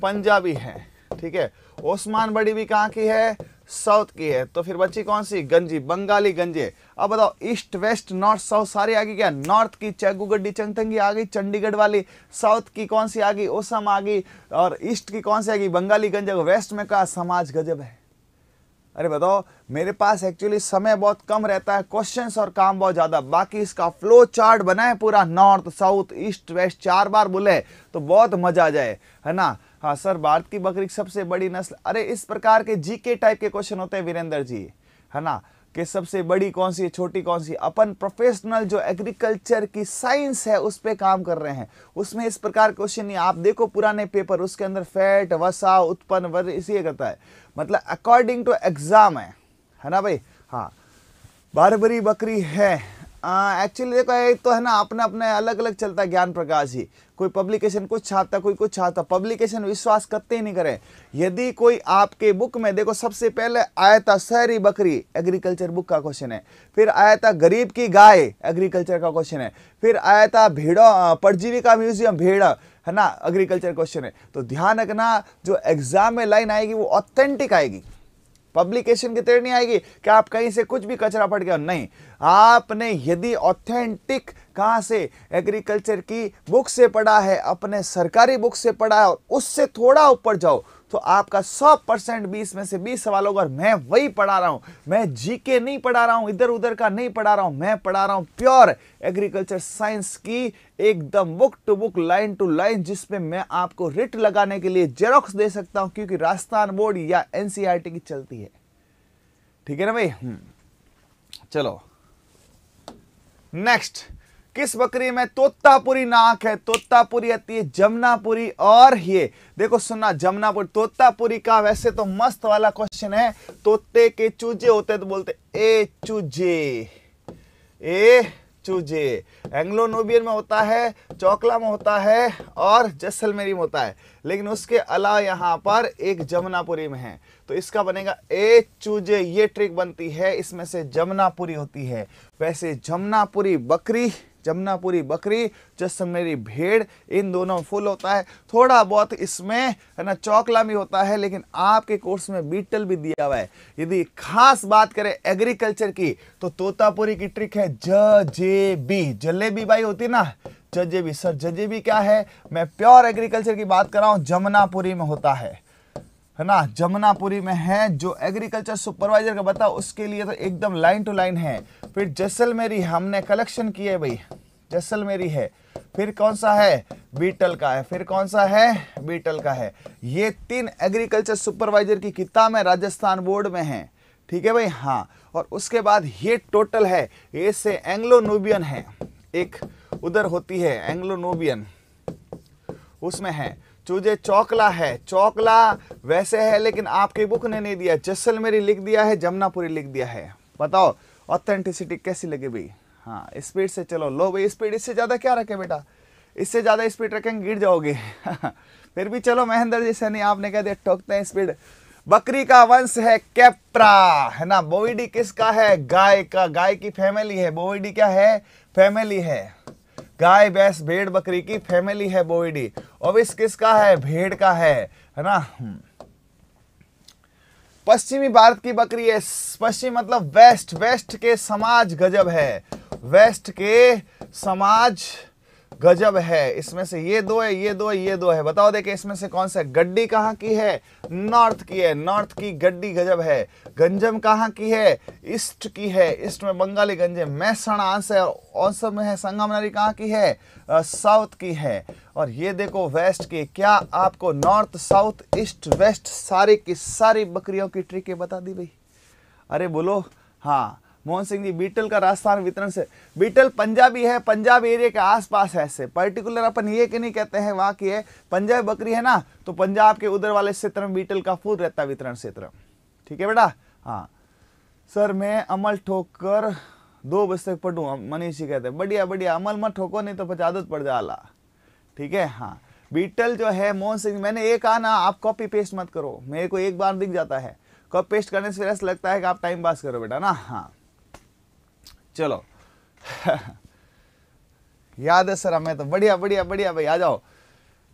पंजाबी है ठीक है ओस्मान बड़ी भी कहाँ की है साउथ की है तो फिर बच्ची कौन सी गंजी बंगाली गंजे अब बताओ ईस्ट वेस्ट नॉर्थ साउथ सारी आ गई क्या नॉर्थ की चैगुगड्डी चंगतंगी आ गई चंडीगढ़ वाली साउथ की कौन सी आ गई ओसम आ गई और ईस्ट की कौन सी आ गई बंगाली गंजे वेस्ट में कहा समाज गजब है अरे बताओ मेरे पास एक्चुअली समय बहुत कम रहता है क्वेश्चंस और काम बहुत ज़्यादा बाकी इसका फ्लो चार्ट बनाए पूरा नॉर्थ साउथ ईस्ट वेस्ट चार बार बोले तो बहुत मजा आ जाए है ना हाँ सर भारत की बकरी सबसे बड़ी नस्ल अरे इस प्रकार के जीके टाइप के क्वेश्चन होते हैं वीरेंद्र जी है ना कि सबसे बड़ी कौन सी छोटी कौन सी अपन प्रोफेशनल जो एग्रीकल्चर की साइंस है उस पर काम कर रहे हैं उसमें इस प्रकार क्वेश्चन नहीं आप देखो पुराने पेपर उसके अंदर फैट वसा उत्पन्न वर्ग इसी करता है मतलब अकॉर्डिंग टू एग्ज़ाम है है ना भाई हाँ बारबरी बकरी है एक्चुअली देखो एक तो है ना अपने अपने अलग अलग चलता है ज्ञान प्रकाश ही कोई पब्लिकेशन कुछ छाता कोई कुछ छाता पब्लिकेशन विश्वास करते ही नहीं करें यदि कोई आपके बुक में देखो सबसे पहले आया था शहरी बकरी एग्रीकल्चर बुक का क्वेश्चन है फिर आया था गरीब की गाय एग्रीकल्चर का क्वेश्चन है फिर आया था भेड़ों परजीवी का म्यूजियम भेड़ है ना एग्रीकल्चर क्वेश्चन है तो ध्यान रखना जो एग्जाम में लाइन आएगी वो ऑथेंटिक आएगी पब्लिकेशन की तरह नहीं आएगी कि आप कहीं से कुछ भी कचरा पड़ गया नहीं आपने यदि ऑथेंटिक कहाँ से एग्रीकल्चर की बुक से पढ़ा है अपने सरकारी बुक से पढ़ा है और उससे थोड़ा ऊपर जाओ तो आपका 100 परसेंट बीस में से 20 सवाल होगा मैं वही पढ़ा रहा हूं मैं जीके नहीं पढ़ा रहा हूं इधर उधर का नहीं पढ़ा रहा हूं मैं पढ़ा रहा हूं प्योर एग्रीकल्चर साइंस की एकदम book to book line to line जिसमें मैं आपको रिट लगाने के लिए जेरोक्स दे सकता हूं क्योंकि राजस्थान बोर्ड या एनसीआरटी e की चलती है ठीक है ना भाई हम्म। चलो नेक्स्ट किस बकरी में तोतापुरी नाक है तोतापुरी आती है जमुनापुरी और ये देखो सुनना जमुनापुरी तोतापुरी का वैसे तो मस्त वाला क्वेश्चन है तोते के चूजे होते तो बोलते ए चूजे ए चूजे एंग्लो नोबियन में होता है चौकला में होता है और जैसलमेरी में होता है लेकिन उसके अलावा यहाँ पर एक जमुनापुरी में है तो इसका बनेगा ए चूजे ये ट्रिक बनती है इसमें से जमुनापुरी होती है वैसे जमुनापुरी बकरी जमुनापुरी बकरी जैसलमेरी भेड़ इन दोनों फुल होता है थोड़ा बहुत इसमें है ना चौकला भी होता है लेकिन आपके कोर्स में बीटल भी दिया हुआ है यदि खास बात करें एग्रीकल्चर की तो तोतापुरी की ट्रिक है ज जे बी जलेबी बाई होती ना जजेबी सर जजेबी क्या है मैं प्योर एग्रीकल्चर की बात कर रहा हूँ जमुनापुरी में होता है है ना जमुनापुरी में है जो एग्रीकल्चर सुपरवाइजर का बताओ उसके लिए तो एकदम लाइन टू लाइन है फिर जैसलमेरी हमने कलेक्शन है भाई जैसलमेरी है फिर कौन सा है बीटल का है फिर कौन सा है बीटल का है ये तीन एग्रीकल्चर सुपरवाइजर की किताब है राजस्थान बोर्ड में है ठीक है भाई हाँ और उसके बाद ये टोटल है ये से एंग्लो नूबियन है एक उधर होती है एंग्लो नूबियन उसमें है चूजे चौकला है चौकला वैसे है लेकिन आपकी बुक ने नहीं दिया जैसलमेरी लिख दिया है जमुनापुरी लिख दिया है बताओ ऑथेंटिसिटी कैसी लगे भाई हाँ स्पीड से चलो लो भाई स्पीड इससे ज़्यादा क्या रखें बेटा इससे ज़्यादा स्पीड रखेंगे गिर जाओगे फिर भी चलो महेंद्र जी सैनी आपने कह दिया ठोकते हैं स्पीड बकरी का वंश है कैप्रा है ना बोईडी किसका है गाय का गाय की फैमिली है बोईडी क्या है फैमिली है गाय भैंस भेड़ बकरी की फैमिली है बोइडी इस किसका है भेड़ का है है ना हम्म। पश्चिमी भारत की बकरी है पश्चिम मतलब वेस्ट वेस्ट के समाज गजब है वेस्ट के समाज गजब है इसमें से ये दो है ये दो है ये दो है बताओ देखे इसमें से कौन सा गड्डी कहाँ की है नॉर्थ की है नॉर्थ की गड्डी गजब है गंजम कहाँ की है ईस्ट की है ईस्ट में बंगाली गंजम मैसणा आंसर आंसर में है नारी कहाँ की है साउथ की है और ये देखो वेस्ट की क्या आपको नॉर्थ साउथ ईस्ट वेस्ट सारी की सारी बकरियों की ट्रिकें बता दी भाई अरे बोलो हाँ मोहन सिंह जी बीटल का राजस्थान वितरण से बीटल पंजाबी है पंजाब एरिया के आसपास है ऐसे पर्टिकुलर अपन ये कि नहीं कहते हैं वहाँ की है पंजाब बकरी है ना तो पंजाब के उधर वाले क्षेत्र में बीटल का फूल रहता है वितरण क्षेत्र ठीक है बेटा हाँ सर मैं अमल ठोकर दो बजे तक पढ़ूँ मनीष जी कहते हैं बढ़िया बढ़िया अमल मत ठोको नहीं तो पचादत पड़ जाला ठीक है हाँ बीटल जो है मोहन सिंह मैंने ये कहा ना आप कॉपी पेस्ट मत करो मेरे को एक बार दिख जाता है कॉपी पेस्ट करने से फिर ऐसा लगता है कि आप टाइम पास करो बेटा ना हाँ चलो याद है सर हमें तो बढ़िया बढ़िया बढ़िया भाई आ जाओ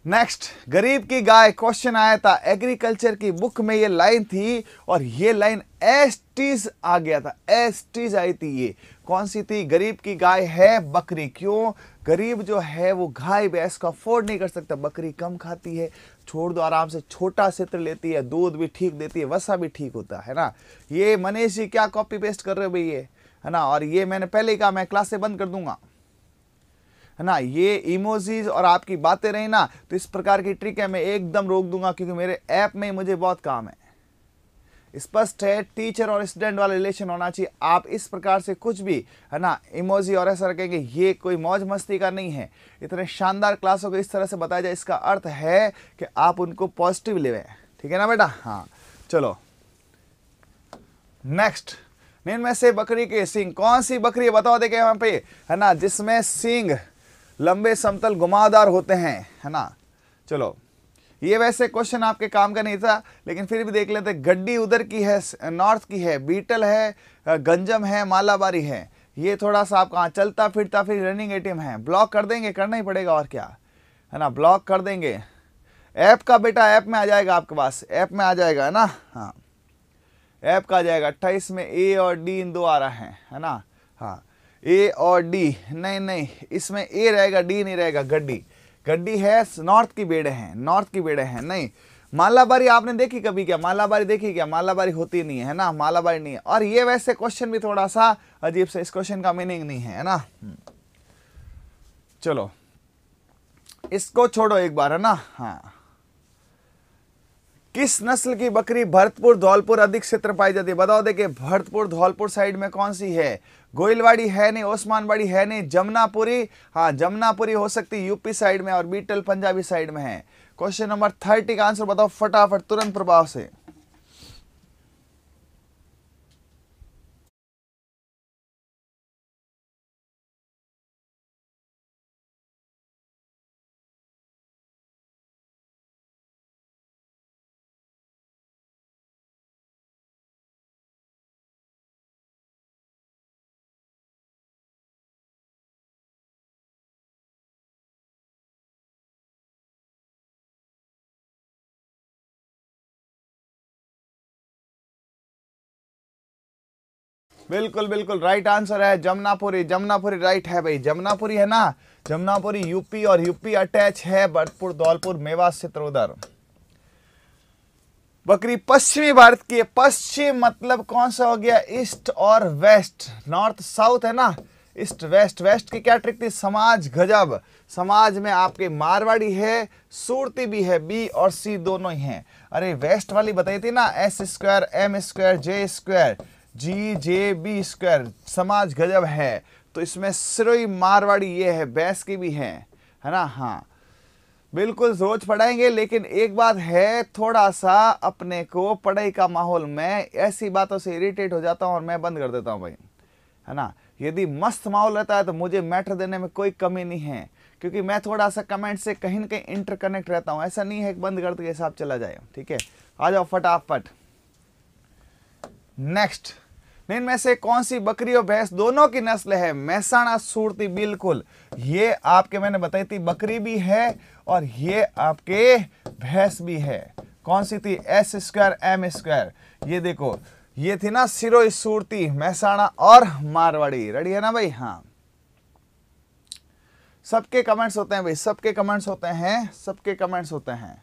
नेक्स्ट गरीब की गाय क्वेश्चन आया था एग्रीकल्चर की बुक में ये लाइन थी और ये लाइन एस टीज आ गया था एस टीज आई थी ये कौन सी थी गरीब की गाय है बकरी क्यों गरीब जो है वो गाय भैंस को अफोर्ड नहीं कर सकता बकरी कम खाती है छोड़ दो आराम से छोटा क्षेत्र लेती है दूध भी ठीक देती है वसा भी ठीक होता है ना ये मनीष जी क्या कॉपी पेस्ट कर रहे हो भाई ये है ना और ये मैंने पहले ही कहा मैं क्लास से बंद कर दूंगा है ना ये इमोजीज और आपकी बातें रही ना तो इस प्रकार की ट्रिक है मैं एकदम रोक दूंगा क्योंकि मेरे ऐप में मुझे बहुत काम है स्पष्ट है टीचर और स्टूडेंट वाला रिलेशन होना चाहिए आप इस प्रकार से कुछ भी है ना इमोजी और ऐसा रखेंगे ये कोई मौज मस्ती का नहीं है इतने शानदार क्लासों को इस तरह से बताया जाए इसका अर्थ है कि आप उनको पॉजिटिव लेवें ठीक है ना बेटा हाँ चलो नेक्स्ट इनमें से बकरी के सिंग कौन सी बकरी है बताओ देखे यहाँ पे है ना जिसमें सिंग लंबे समतल घुमावदार होते हैं है ना चलो ये वैसे क्वेश्चन आपके काम का नहीं था लेकिन फिर भी देख लेते गड्डी उधर की है नॉर्थ की है बीटल है गंजम है मालाबारी है ये थोड़ा सा आपका हाँ, चलता फिरता फिर रनिंग एटीएम है ब्लॉक कर देंगे करना ही पड़ेगा और क्या है ना ब्लॉक कर देंगे ऐप का बेटा ऐप में आ जाएगा आपके पास ऐप में आ जाएगा है ना हाँ एप का जाएगा अट्ठाईस में ए और डी इन दो आ रहा है है ना हाँ ए और डी नहीं नहीं इसमें ए रहेगा डी नहीं रहेगा गड्डी गड्डी है नॉर्थ की बेड़े हैं नॉर्थ की बेड़े हैं नहीं मालाबारी आपने देखी कभी क्या मालाबारी देखी क्या मालाबारी होती नहीं है ना मालाबारी नहीं है और ये वैसे क्वेश्चन भी थोड़ा सा अजीब से इस क्वेश्चन का मीनिंग नहीं है है ना हम्म। चलो इसको छोड़ो एक बार है ना हाँ किस नस्ल की बकरी भरतपुर धौलपुर अधिक क्षेत्र पाई जाती है बताओ देखिए भरतपुर धौलपुर साइड में कौन सी है गोयलवाड़ी है नहीं ओस्मानवाड़ी है नहीं जमुनापुरी हाँ जमुनापुरी हो सकती यूपी साइड में और बीटल पंजाबी साइड में है क्वेश्चन नंबर थर्टी का आंसर बताओ फटाफट तुरंत प्रभाव से बिल्कुल बिल्कुल राइट आंसर है जमुनापुरी जमुनापुरी राइट है भाई जमुनापुरी है ना जमुनापुरी यूपी और यूपी अटैच है भरतपुर धौलपुर मेवा चित्रोदर बकरी पश्चिमी भारत की पश्चिम मतलब कौन सा हो गया ईस्ट और वेस्ट नॉर्थ साउथ है ना ईस्ट वेस्ट वेस्ट की क्या ट्रिक थी समाज गजब समाज में आपके मारवाड़ी है सूरती भी है बी और सी दोनों ही हैं अरे वेस्ट वाली बताई थी ना S square M square J square G J B square समाज गजब है तो इसमें सिरोई मारवाड़ी ये है बैंस की भी है है ना हाँ बिल्कुल रोज पढ़ाएंगे लेकिन एक बात है थोड़ा सा अपने को पढ़ाई का माहौल में ऐसी बातों से इरिटेट हो जाता हूँ और मैं बंद कर देता हूँ भाई है ना यदि मस्त माहौल रहता है तो मुझे मैटर देने में कोई कमी नहीं है क्योंकि मैं थोड़ा सा कमेंट से कहीं ना कहीं इंटरकनेक्ट रहता हूँ ऐसा नहीं है कि बंद दे हिसाब चला जाए ठीक है आ जाओ फटाफट नेक्स्ट इनमें से कौन सी बकरी और भैंस दोनों की नस्ल है मैसाणा सूरती बिल्कुल ये आपके मैंने बताई थी बकरी भी है और ये आपके भैंस भी है कौन सी थी एस स्क्वायर एम स्क्वायर ये देखो ये थी ना सिरो सूरती महसाणा और मारवाड़ी रेडी है ना भाई हाँ सबके कमेंट्स होते हैं भाई सबके कमेंट्स होते हैं सबके कमेंट्स होते हैं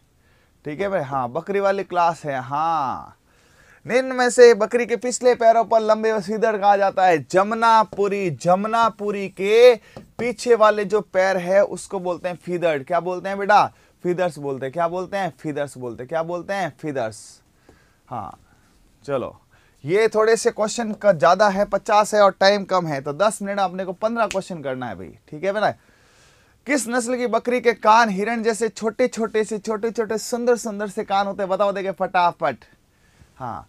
ठीक है भाई हाँ बकरी वाली क्लास है हाँ निम्न में से बकरी के पिछले पैरों पर लंबे व सीधड़ कहा जाता है जमुनापुरी जमुनापुरी के पीछे वाले जो पैर है उसको बोलते हैं फीदर्ड क्या बोलते हैं बेटा फीदर्स बोलते हैं क्या बोलते हैं फीदर्स बोलते हैं क्या बोलते हैं फीदर्स हाँ चलो ये थोड़े से क्वेश्चन का ज़्यादा है पचास है और टाइम कम है तो दस मिनट अपने को पंद्रह क्वेश्चन करना है भाई ठीक है बेटा किस नस्ल की बकरी के कान हिरण जैसे छोटे छोटे से छोटे छोटे सुंदर सुंदर से कान होते हैं बताओ देखे फटाफट हाँ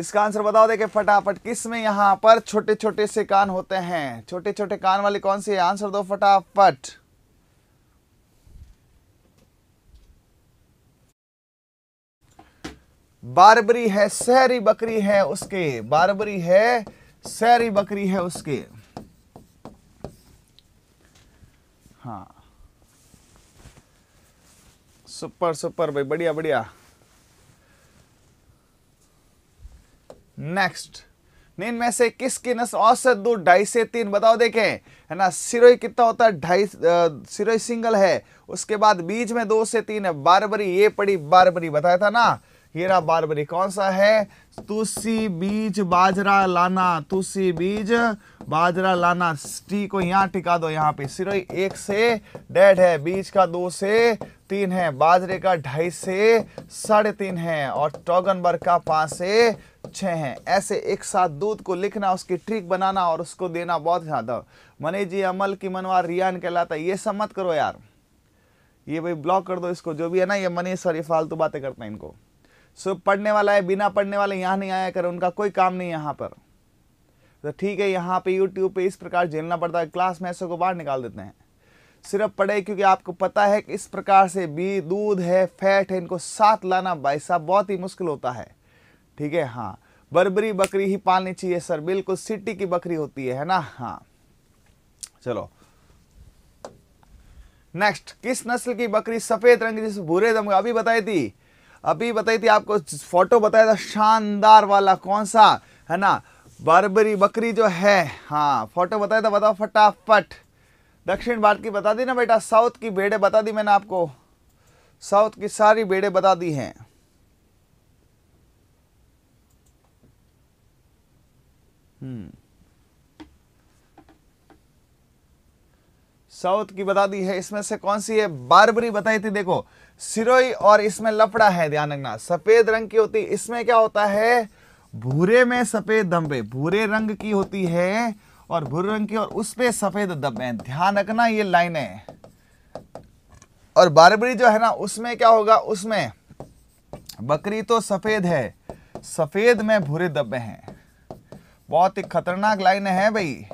इसका आंसर बताओ देखे फटाफट किस में यहाँ पर छोटे छोटे से कान होते हैं छोटे छोटे कान वाले कौन से आंसर दो फटाफट बारबरी है शहरी बकरी है उसके बारबरी है शहरी बकरी है उसके हाँ सुपर सुपर भाई बढ़िया बढ़िया नेक्स्ट में से किसकी नस्ल औसत दूध ढाई से तीन बताओ देखें है ना सिरोई कितना होता है ढाई सिरोई सिंगल है उसके बाद बीज में दो से तीन है बारबरी ये पड़ी बारबरी बताया था ना हीरा बारबरी कौन सा है तुलसी बीज बाजरा लाना तुलसी बीज बाजरा लाना टी को यहाँ टिका दो यहाँ पे सिरोही एक से डेढ़ है बीज का दो से तीन है बाजरे का ढाई से साढ़े तीन है और टॉगनबर्ग का पाँच से छः है ऐसे एक साथ दूध को लिखना उसकी ट्रिक बनाना और उसको देना बहुत ज़्यादा मने जी अमल की मनवार रियान कहलाता है ये सब मत करो यार ये भाई ब्लॉक कर दो इसको जो भी है ना ये मनीष सॉरी फालतू बातें करते हैं इनको सो पढ़ने वाला है बिना पढ़ने वाले यहाँ नहीं आया कर उनका कोई काम नहीं यहाँ पर तो ठीक है यहाँ पे यूट्यूब पे इस प्रकार झेलना पड़ता है क्लास में ऐसे को बाहर निकाल देते हैं सिर्फ पढ़े क्योंकि आपको पता है कि इस प्रकार से बी दूध है फैट है इनको साथ लाना भाई साहब बहुत ही मुश्किल होता है ठीक है हाँ बर्बरी बकरी ही पालनी चाहिए सर बिल्कुल सिटी की बकरी होती है, है ना हाँ चलो नेक्स्ट किस नस्ल की बकरी सफेद रंग जिस भूरे दम अभी बताई थी अभी बताई थी आपको फोटो बताया था शानदार वाला कौन सा है ना बारबरी बकरी जो है हाँ फोटो बताया था बताओ फटाफट दक्षिण भारत की बता दी ना बेटा साउथ की भेड़े बता दी मैंने आपको साउथ की सारी भेड़े बता दी हैं हम्म। साउथ की बता दी है इसमें से कौन सी है बारबरी बताई थी देखो सिरोई और इसमें लफड़ा है ध्यान रखना सफेद रंग की होती इसमें क्या होता है भूरे में सफेद धब्बे भूरे रंग की होती है और भूरे रंग की और उस पर सफेद धब्बे हैं ध्यान रखना ये लाइनें और बारबरी जो है ना उसमें क्या होगा उसमें बकरी तो सफेद है सफेद में भूरे धब्बे हैं बहुत ही खतरनाक लाइनें हैं भाई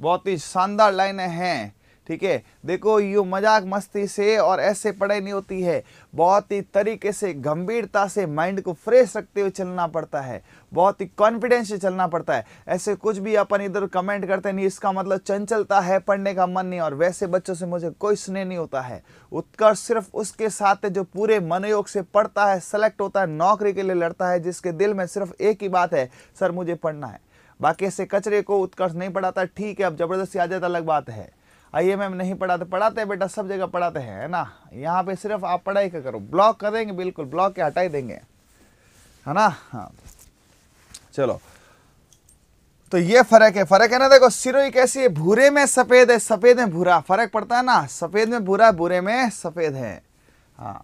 बहुत ही शानदार लाइनें हैं ठीक है देखो यू मजाक मस्ती से और ऐसे पढ़ाई नहीं होती है बहुत ही तरीके से गंभीरता से माइंड को फ्रेश रखते हुए चलना पड़ता है बहुत ही कॉन्फिडेंस से चलना पड़ता है ऐसे कुछ भी अपन इधर कमेंट करते नहीं इसका मतलब चंचलता है पढ़ने का मन नहीं और वैसे बच्चों से मुझे कोई स्नेह नहीं होता है उत्कर्ष सिर्फ उसके साथ है जो पूरे मनोयोग से पढ़ता है सेलेक्ट होता है नौकरी के लिए लड़ता है जिसके दिल में सिर्फ एक ही बात है सर मुझे पढ़ना है बाकी ऐसे कचरे को उत्कर्ष नहीं पढ़ाता ठीक है अब जबरदस्ती आ जाता तो अलग बात है आईएमएम नहीं पढ़ाते पढ़ाते हैं बेटा सब जगह पढ़ाते हैं ना यहाँ पे सिर्फ आप पढ़ाई का करो ब्लॉक कर देंगे बिल्कुल ब्लॉक के हटाई देंगे है ना हाँ चलो तो ये फर्क है फर्क है ना देखो सिरोही कैसी है भूरे में सफेद है सफेद में भूरा फर्क पड़ता है ना सफेद में भूरा भूरे में सफेद है हाँ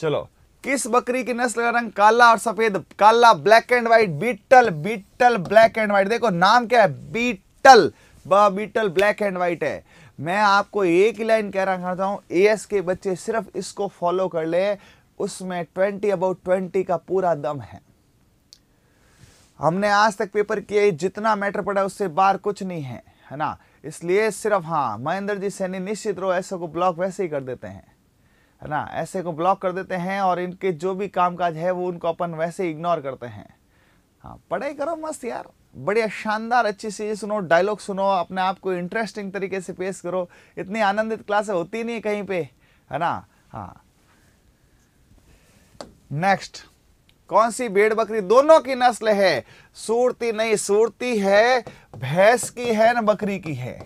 चलो किस बकरी की नस्ल का रंग काला और सफेद काला black and white beetle beetle black and white देखो नाम क्या है beetle beetle black and white है मैं आपको एक ही लाइन कह कहना चाहता हूँ एस के बच्चे सिर्फ इसको फॉलो कर ले उसमें ट्वेंटी अबाउट ट्वेंटी का पूरा दम है हमने आज तक पेपर किए जितना मैटर पड़ा उससे बाहर कुछ नहीं है है ना इसलिए सिर्फ हाँ महेंद्र जी सैनी निश्चित रो ऐसे को ब्लॉक वैसे ही कर देते हैं है ना ऐसे को ब्लॉक कर देते हैं और इनके जो भी कामकाज है वो उनको अपन वैसे इग्नोर करते हैं हाँ पढ़ाई करो मस्त यार बढ़िया शानदार अच्छी चीज़ सुनो डायलॉग सुनो अपने आप को इंटरेस्टिंग तरीके से पेश करो इतनी आनंदित क्लासे होती नहीं कहीं पे है ना हाँ नेक्स्ट कौन सी भेड़ बकरी दोनों की नस्ल है सूरती नहीं सूरती है भैंस की है ना बकरी की है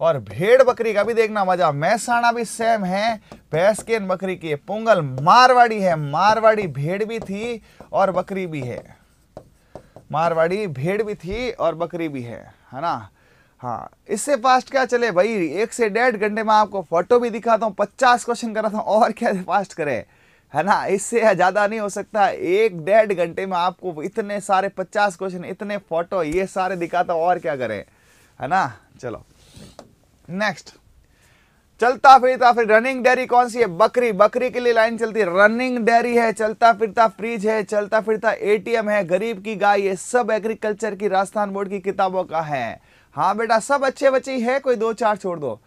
और भेड़ बकरी का भी देखना मजा मैसाणा भी सेम है भैंस की बकरी की है पोंगल मारवाड़ी है मारवाड़ी भेड़ भी थी और बकरी भी है मारवाड़ी भेड़ भी थी और बकरी भी है है ना हाँ इससे फास्ट क्या चले भाई एक से डेढ़ घंटे में आपको फोटो भी दिखाता हूँ पचास क्वेश्चन कराता हूँ और क्या फास्ट करे है ना इससे ज़्यादा नहीं हो सकता एक डेढ़ घंटे में आपको इतने सारे पचास क्वेश्चन इतने फोटो ये सारे दिखाता हूँ और क्या करें है ना चलो नेक्स्ट चलता फिरता फिर रनिंग डेयरी कौन सी है बकरी बकरी के लिए लाइन चलती है रनिंग डेयरी है चलता फिरता फ्रिज है चलता फिरता एटीएम है गरीब की गाय ये सब एग्रीकल्चर की राजस्थान बोर्ड की किताबों का है हाँ बेटा सब अच्छे बच्चे ही है कोई दो चार छोड़ दो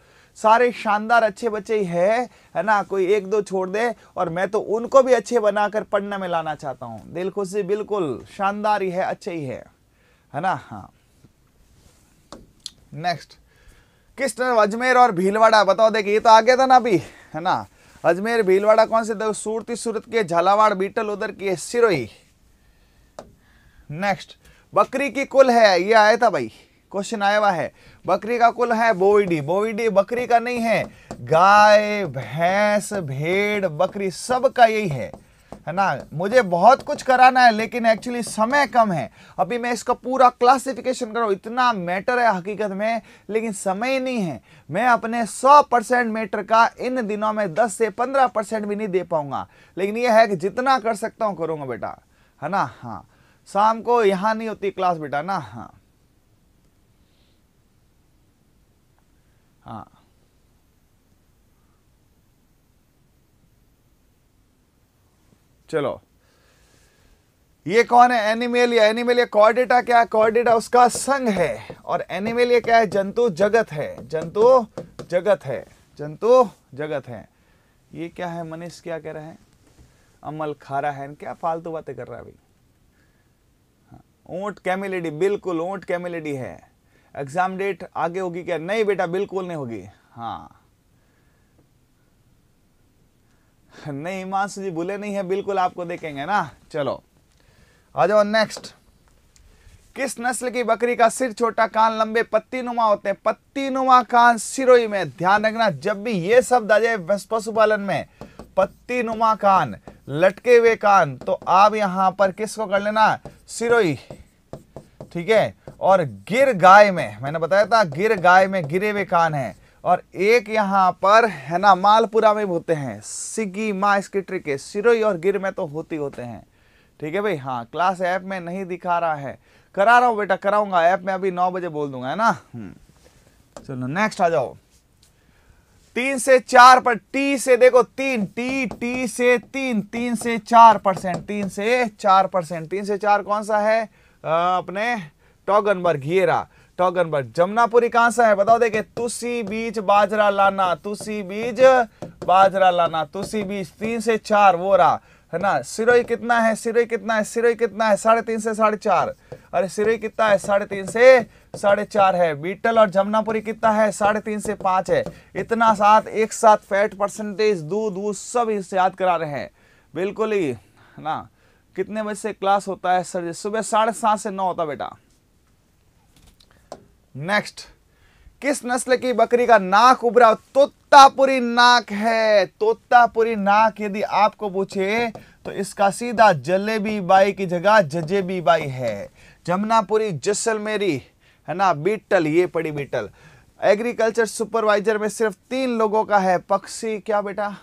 सारे शानदार अच्छे बच्चे ही है है ना कोई एक दो छोड़ दे और मैं तो उनको भी अच्छे बनाकर पढ़ने में लाना चाहता हूँ दिल खुशी बिल्कुल शानदार ही है अच्छे ही है है ना हाँ नेक्स्ट कृष्ण अजमेर और भीलवाड़ा बताओ देखिए ये तो आ गया था ना अभी है ना अजमेर भीलवाड़ा कौन से देखो सूरती सूरत के झालावाड़ बीटल उधर की है सिरोही नेक्स्ट बकरी की कुल है ये आया था भाई क्वेश्चन आया हुआ है बकरी का कुल है बोविडी बोविडी बकरी का नहीं है गाय भैंस भेड़ बकरी सबका यही है है ना मुझे बहुत कुछ कराना है लेकिन एक्चुअली समय कम है अभी मैं इसका पूरा क्लासिफिकेशन कर रहा इतना मैटर है हकीकत में लेकिन समय नहीं है मैं अपने 100 परसेंट मैटर का इन दिनों में 10 से 15 परसेंट भी नहीं दे पाऊंगा लेकिन ये है कि जितना कर सकता हूँ करूँगा बेटा है ना हाँ शाम को यहाँ नहीं होती क्लास बेटा ना हाँ हाँ चलो ये कौन है एनिमेल या एनिमेल या कॉर्डेटा क्या कॉर्डेटा उसका संघ है और एनिमेल ये क्या है जंतु जगत है जंतु जगत है जंतु जगत है ये क्या है मनीष क्या कह रहे हैं अमल खारा है क्या फालतू बातें कर रहा है अभी हाँ, ऊँट कैमिलिडी बिल्कुल ऊंट कैमिलिडी है एग्जाम डेट आगे होगी क्या नहीं बेटा बिल्कुल नहीं होगी हाँ नहीं हिमांशु जी भूले नहीं है बिल्कुल आपको देखेंगे ना चलो आ जाओ नेक्स्ट किस नस्ल की बकरी का सिर छोटा कान लंबे पत्ती नुमा होते हैं पत्ती नुमा कान सिरोई में ध्यान रखना जब भी ये शब्द आ जाए पशुपालन में पत्ती नुमा कान लटके हुए कान तो आप यहां पर किसको कर लेना सिरोई ठीक है और गिर गाय में मैंने बताया था गिर गाय में गिरे हुए कान है और एक यहाँ पर है ना मालपुरा में होते हैं सिगी माँ इसकी ट्रिक है सिरोही और गिर में तो होती होते हैं ठीक है भाई हाँ क्लास ऐप में नहीं दिखा रहा है करा रहा हूँ बेटा कराऊंगा ऐप में अभी नौ बजे बोल दूंगा है ना हम्म। चलो नेक्स्ट आ जाओ तीन से चार पर टी से देखो तीन टी टी से तीन तीन से चार परसेंट तीन से चार परसेंट तीन से चार कौन सा है आ, अपने टॉगनबर्ग घेरा टॉगन बर्ड जमुनापुरी कहां से है बताओ देखे तुसी बीज बाजरा लाना तुसी बीज बाजरा लाना तुसी बीज तीन से चार वो रहा है ना सिरोई कितना है सिरोई कितना है सिरोई कितना है साढ़े तीन से साढ़े चार अरे सिरोई कितना है साढ़े तीन से साढ़े चार है बीटल और जमुनापुरी कितना है साढ़े तीन से पांच है इतना साथ एक साथ फैट परसेंटेज दूध वूध सब इससे याद करा रहे हैं बिल्कुल ही है ना कितने बजे से क्लास होता है सर सुबह साढ़े सात से नौ होता बेटा नेक्स्ट किस नस्ल की बकरी का नाक उभरा तोतापुरी नाक है तोतापुरी नाक यदि आपको पूछे तो इसका सीधा जलेबी बाई की जगह जजेबी बाई है जमुनापुरी जैसलमेरी है ना बीटल ये पड़ी बीटल एग्रीकल्चर सुपरवाइजर में सिर्फ तीन लोगों का है पक्षी क्या बेटा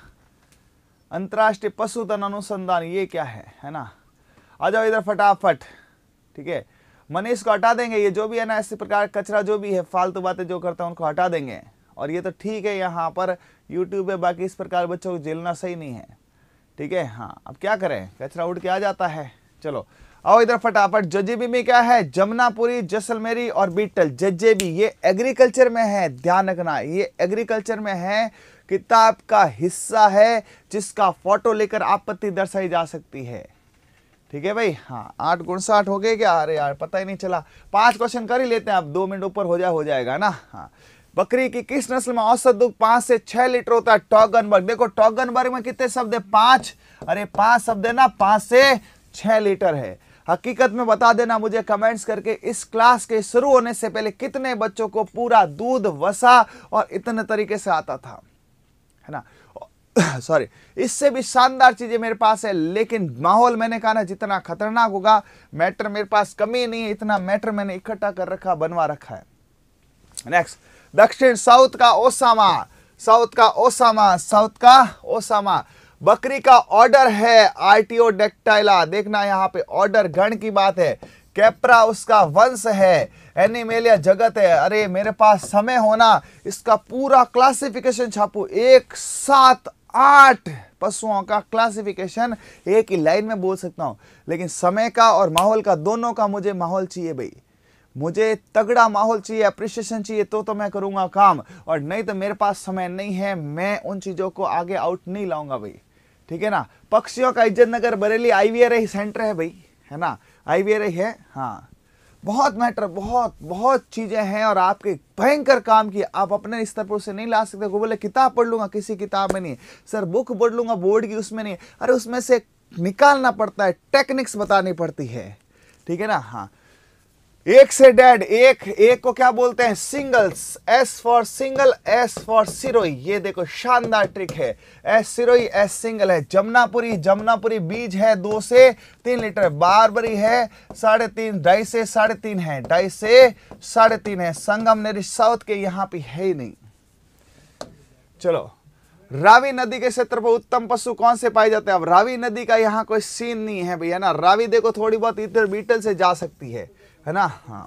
अंतर्राष्ट्रीय पशुधन अनुसंधान ये क्या है है ना आ जाओ इधर फटाफट ठीक है मनीष को हटा देंगे ये जो भी है ना इसी प्रकार कचरा जो भी है फालतू बातें जो करता है उनको हटा देंगे और ये तो ठीक है यहाँ पर यूट्यूब पर बाकी इस प्रकार बच्चों को झेलना सही नहीं है ठीक है हाँ अब क्या करें कचरा उठ के आ जाता है चलो आओ इधर फटाफट जजेबी में क्या है जमुनापुरी जैसलमेरी और बीटल जजेबी ये एग्रीकल्चर में है ध्यान रखना ये एग्रीकल्चर में है किताब का हिस्सा है जिसका फोटो लेकर आपत्ति दर्शाई जा सकती है ठीक है भाई हाँ आठ गुण साठ हो गए क्या अरे यार पता ही नहीं चला पांच क्वेश्चन कर ही लेते हैं आप दो मिनट ऊपर हो जाए हो जाएगा ना हाँ बकरी की किस नस्ल में औसत दुख पांच से छह लीटर होता है टॉगनबर्ग देखो टॉगनबर्ग में कितने शब्द है पांच अरे पांच शब्द है ना पांच से छह लीटर है हकीकत में बता देना मुझे कमेंट्स करके इस क्लास के शुरू होने से पहले कितने बच्चों को पूरा दूध वसा और इतने तरीके से आता था है ना सॉरी इससे भी शानदार चीज़ें मेरे पास है लेकिन माहौल मैंने कहा ना जितना खतरनाक होगा मैटर मेरे पास कमी नहीं है इतना मैटर मैंने इकट्ठा कर रखा बनवा रखा है नेक्स्ट दक्षिण साउथ का ओसामा साउथ का ओसामा साउथ का ओसामा बकरी का ऑर्डर है आरटीओ डेक्टाइला देखना यहाँ पे ऑर्डर गण की बात है कैपरा उसका वंश है एनिमेलिया जगत है अरे मेरे पास समय होना इसका पूरा क्लासिफिकेशन छापू एक साथ आठ पशुओं का क्लासिफिकेशन एक ही लाइन में बोल सकता हूं लेकिन समय का और माहौल का दोनों का मुझे माहौल चाहिए भाई मुझे तगड़ा माहौल चाहिए अप्रिशिएशन चाहिए तो तो मैं करूंगा काम और नहीं तो मेरे पास समय नहीं है मैं उन चीज़ों को आगे आउट नहीं लाऊंगा भाई ठीक है ना पक्षियों का इज्जत नगर बरेली आई सेंटर है भाई है ना आई है हाँ बहुत मैटर बहुत बहुत चीज़ें हैं और आपके भयंकर काम की आप अपने स्तर पर उसे नहीं ला सकते वो बोले किताब पढ़ लूँगा किसी किताब में नहीं सर बुक पढ़ लूँगा बोर्ड की उसमें नहीं अरे उसमें से निकालना पड़ता है टेक्निक्स बतानी पड़ती है ठीक है ना हाँ एक से डेड एक एक को क्या बोलते हैं singles S for single S for Sirohi ये देखो शानदार ट्रिक है एस सिरोई एस सिंगल है जमुनापुरी जमुनापुरी बीज है दो से तीन लीटर बारबरी है साढ़े तीन ढाई से साढ़े तीन है ढाई से साढ़े तीन है संगम नेरी साउथ के यहाँ पे है ही नहीं चलो रावी नदी के क्षेत्र पर उत्तम पशु कौन से पाए जाते हैं अब रावी नदी का यहाँ कोई सीन नहीं है भैया ना रावी देखो थोड़ी बहुत इधर बीटल से जा सकती है है ना हाँ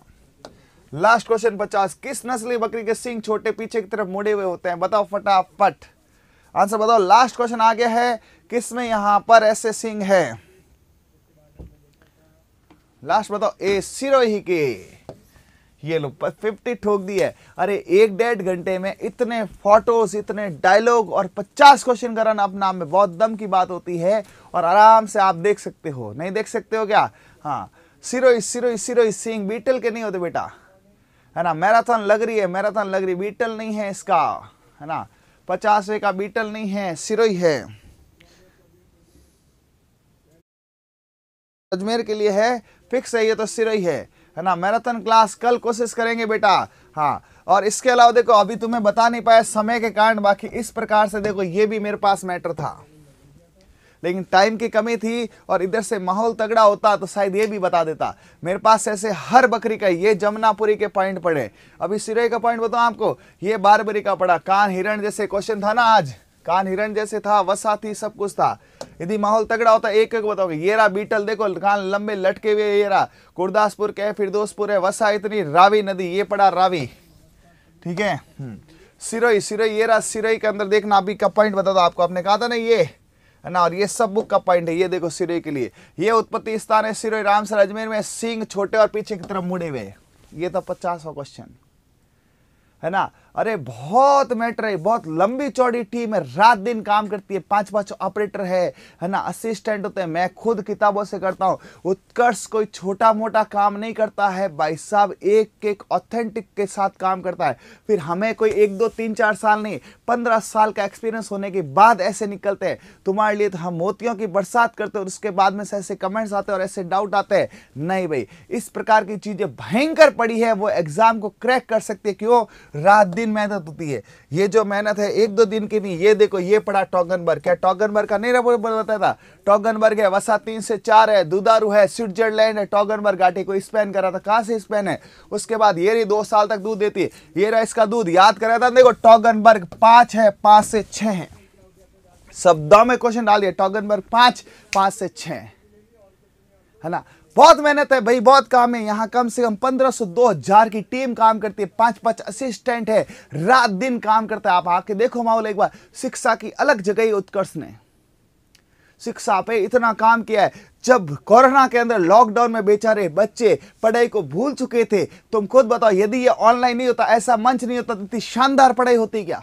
लास्ट क्वेश्चन पचास किस नस्ली बकरी के सिंह छोटे पीछे की तरफ मुड़े हुए होते हैं बताओ फटाफट आंसर बताओ लास्ट क्वेश्चन आगे है किस में यहां पर ऐसे सिंह है लास्ट बताओ ए सिरोही के ये लो फिफ्टी ठोक दी है अरे एक डेढ़ घंटे में इतने फोटोज इतने डायलॉग और पचास क्वेश्चन करना अपना नाम में बहुत दम की बात होती है और आराम से आप देख सकते हो नहीं देख सकते हो क्या हाँ जीरो इस जीरो सिंह बीटल के नहीं होते बेटा है ना मैराथन लग रही है मैराथन लग रही बीटल नहीं है इसका है ना पचासवे का बीटल नहीं है सिरोही है अजमेर के लिए है फिक्स है ये तो सिरोही है है ना मैराथन क्लास कल कोशिश करेंगे बेटा हाँ और इसके अलावा देखो अभी तुम्हें बता नहीं पाया समय के कारण बाकी इस प्रकार से देखो ये भी मेरे पास मैटर था लेकिन टाइम की कमी थी और इधर से माहौल तगड़ा होता तो शायद ये भी बता देता मेरे पास ऐसे हर बकरी का ये जमुनापुरी के पॉइंट पड़े अभी सिरे का पॉइंट बताऊँ आपको ये बारबरी का पड़ा कान हिरण जैसे क्वेश्चन था ना आज कान हिरण जैसे था वसा थी सब कुछ था यदि माहौल तगड़ा होता एक एक बताओगे ये बीटल देखो कान लंबे लटके हुए ये गुरदासपुर के फिरदोसपुर है वसा इतनी रावी नदी ये पड़ा रावी ठीक है सिरोई हम्म। सिरोई ये सिरोई के अंदर देखना अभी का पॉइंट बता दो आपको आपने कहा था ना ये है ना और ये सब बुक का पॉइंट है ये देखो सिरोई के लिए ये उत्पत्ति स्थान है राम रामसर अजमेर में सिंह छोटे और पीछे की तरफ मुड़े हुए ये था पचासवा क्वेश्चन है ना अरे बहुत मैटर है बहुत लंबी चौड़ी टीम है रात दिन काम करती है पांच पांच ऑपरेटर है है ना असिस्टेंट होते हैं मैं खुद किताबों से करता हूँ उत्कर्ष कोई छोटा मोटा काम नहीं करता है भाई साहब एक एक ऑथेंटिक के साथ काम करता है फिर हमें कोई एक दो तीन चार साल नहीं पंद्रह साल का एक्सपीरियंस होने के बाद ऐसे निकलते हैं तुम्हारे लिए तो हम मोतियों की बरसात करते हैं और उसके बाद में से ऐसे कमेंट्स आते हैं और ऐसे डाउट आते हैं नहीं भाई इस प्रकार की चीज़ें भयंकर पड़ी है वो एग्ज़ाम को क्रैक कर सकती है क्यों रात दिन दिन मेहनत होती है ये जो मेहनत है एक दो दिन की नहीं ये देखो ये पड़ा टॉगनबर्ग क्या टॉगनबर्ग का नहीं रहा बताया था टॉगनबर्ग है वसा तीन से चार है दुदारू है स्विट्जरलैंड है टॉगनबर्ग घाटी को स्पेन करा था कहाँ से स्पेन है उसके बाद ये रही दो साल तक दूध देती है ये रहा इसका दूध याद करा था देखो टॉगनबर्ग पाँच है पाँच से छः है शब्दों में क्वेश्चन डालिए टॉगनबर्ग पाँच पाँच से छः है ना बहुत मेहनत है भाई बहुत काम है यहाँ कम से कम पंद्रह सौ दो हजार की टीम काम करती है पांच पांच असिस्टेंट है रात दिन काम करता है आप आके देखो माहौल एक बार शिक्षा की अलग जगह उत्कर्ष ने शिक्षा पे इतना काम किया है जब कोरोना के अंदर लॉकडाउन में बेचारे बच्चे पढ़ाई को भूल चुके थे तुम खुद बताओ यदि ये ऑनलाइन नहीं होता ऐसा मंच नहीं होता तो इतनी शानदार पढ़ाई होती क्या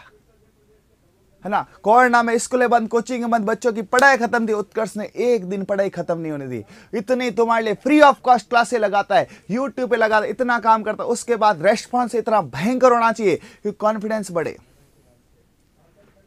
है ना कोरोना में स्कूलें बंद कोचिंग बंद बच्चों की पढ़ाई खत्म थी उत्कर्ष ने एक दिन पढ़ाई खत्म नहीं होने दी इतनी तुम्हारे लिए फ्री ऑफ कॉस्ट क्लासे लगाता है यूट्यूब पे लगाता है इतना काम करता है उसके बाद रेस्पॉन्स इतना भयंकर होना चाहिए कि कॉन्फिडेंस बढ़े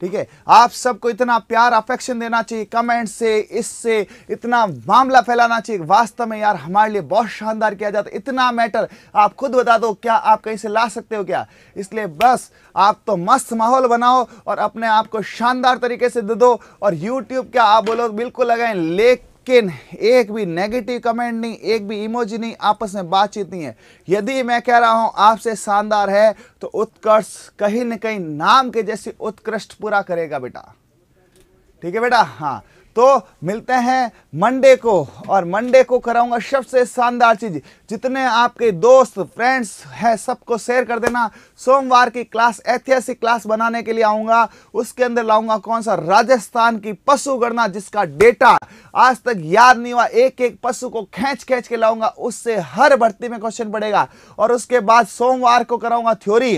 ठीक है आप सबको इतना प्यार अफेक्शन देना चाहिए कमेंट से इससे इतना मामला फैलाना चाहिए वास्तव में यार हमारे लिए बहुत शानदार किया जाता है इतना मैटर आप खुद बता दो क्या आप कहीं से ला सकते हो क्या इसलिए बस आप तो मस्त माहौल बनाओ और अपने आप को शानदार तरीके से दे दो और यूट्यूब क्या आप बोलो बिल्कुल लगाए लेख लेकिन एक भी नेगेटिव कमेंट नहीं एक भी इमोजी नहीं आपस में बातचीत नहीं है यदि मैं कह रहा हूं आपसे शानदार है तो उत्कर्ष कहीं ना कहीं नाम के जैसे उत्कृष्ट पूरा करेगा बेटा ठीक है बेटा हाँ तो मिलते हैं मंडे को और मंडे को कराऊंगा सबसे शानदार चीज़ जितने आपके दोस्त फ्रेंड्स हैं सबको शेयर कर देना सोमवार की क्लास ऐतिहासिक क्लास बनाने के लिए आऊँगा उसके अंदर लाऊंगा कौन सा राजस्थान की पशु गणना जिसका डेटा आज तक याद नहीं हुआ एक एक पशु को खींच खींच के लाऊंगा उससे हर भर्ती में क्वेश्चन पड़ेगा और उसके बाद सोमवार को कराऊंगा थ्योरी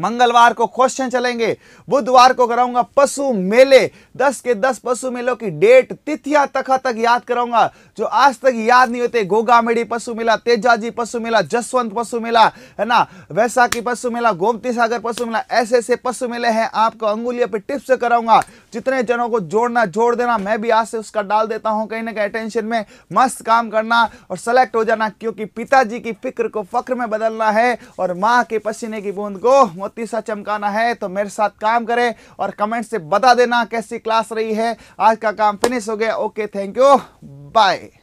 मंगलवार को क्वेश्चन चलेंगे बुधवार को कराऊंगा पशु मेले दस के दस पशु मेलों की डेट तिथिया तखा तक याद कराऊंगा जो आज तक याद नहीं होते गोगामेड़ी पशु मेला तेजाजी पशु मेला जसवंत पशु मेला है ना वैसाखी पशु मेला गोमती सागर पशु मेला ऐसे ऐसे पशु मेले हैं आपको अंगुलिया पे टिप्स कराऊंगा जितने जनों को जोड़ना जोड़ देना मैं भी आज से उसका डाल देता हूँ कहीं ना कहीं अटेंशन में मस्त काम करना और सेलेक्ट हो जाना क्योंकि पिताजी की फिक्र को फक्र में बदलना है और माँ के पसीने की बूंद को मोती सा चमकाना है तो मेरे साथ काम करें और कमेंट से बता देना कैसी क्लास रही है आज का काम फिनिश हो गया ओके थैंक यू बाय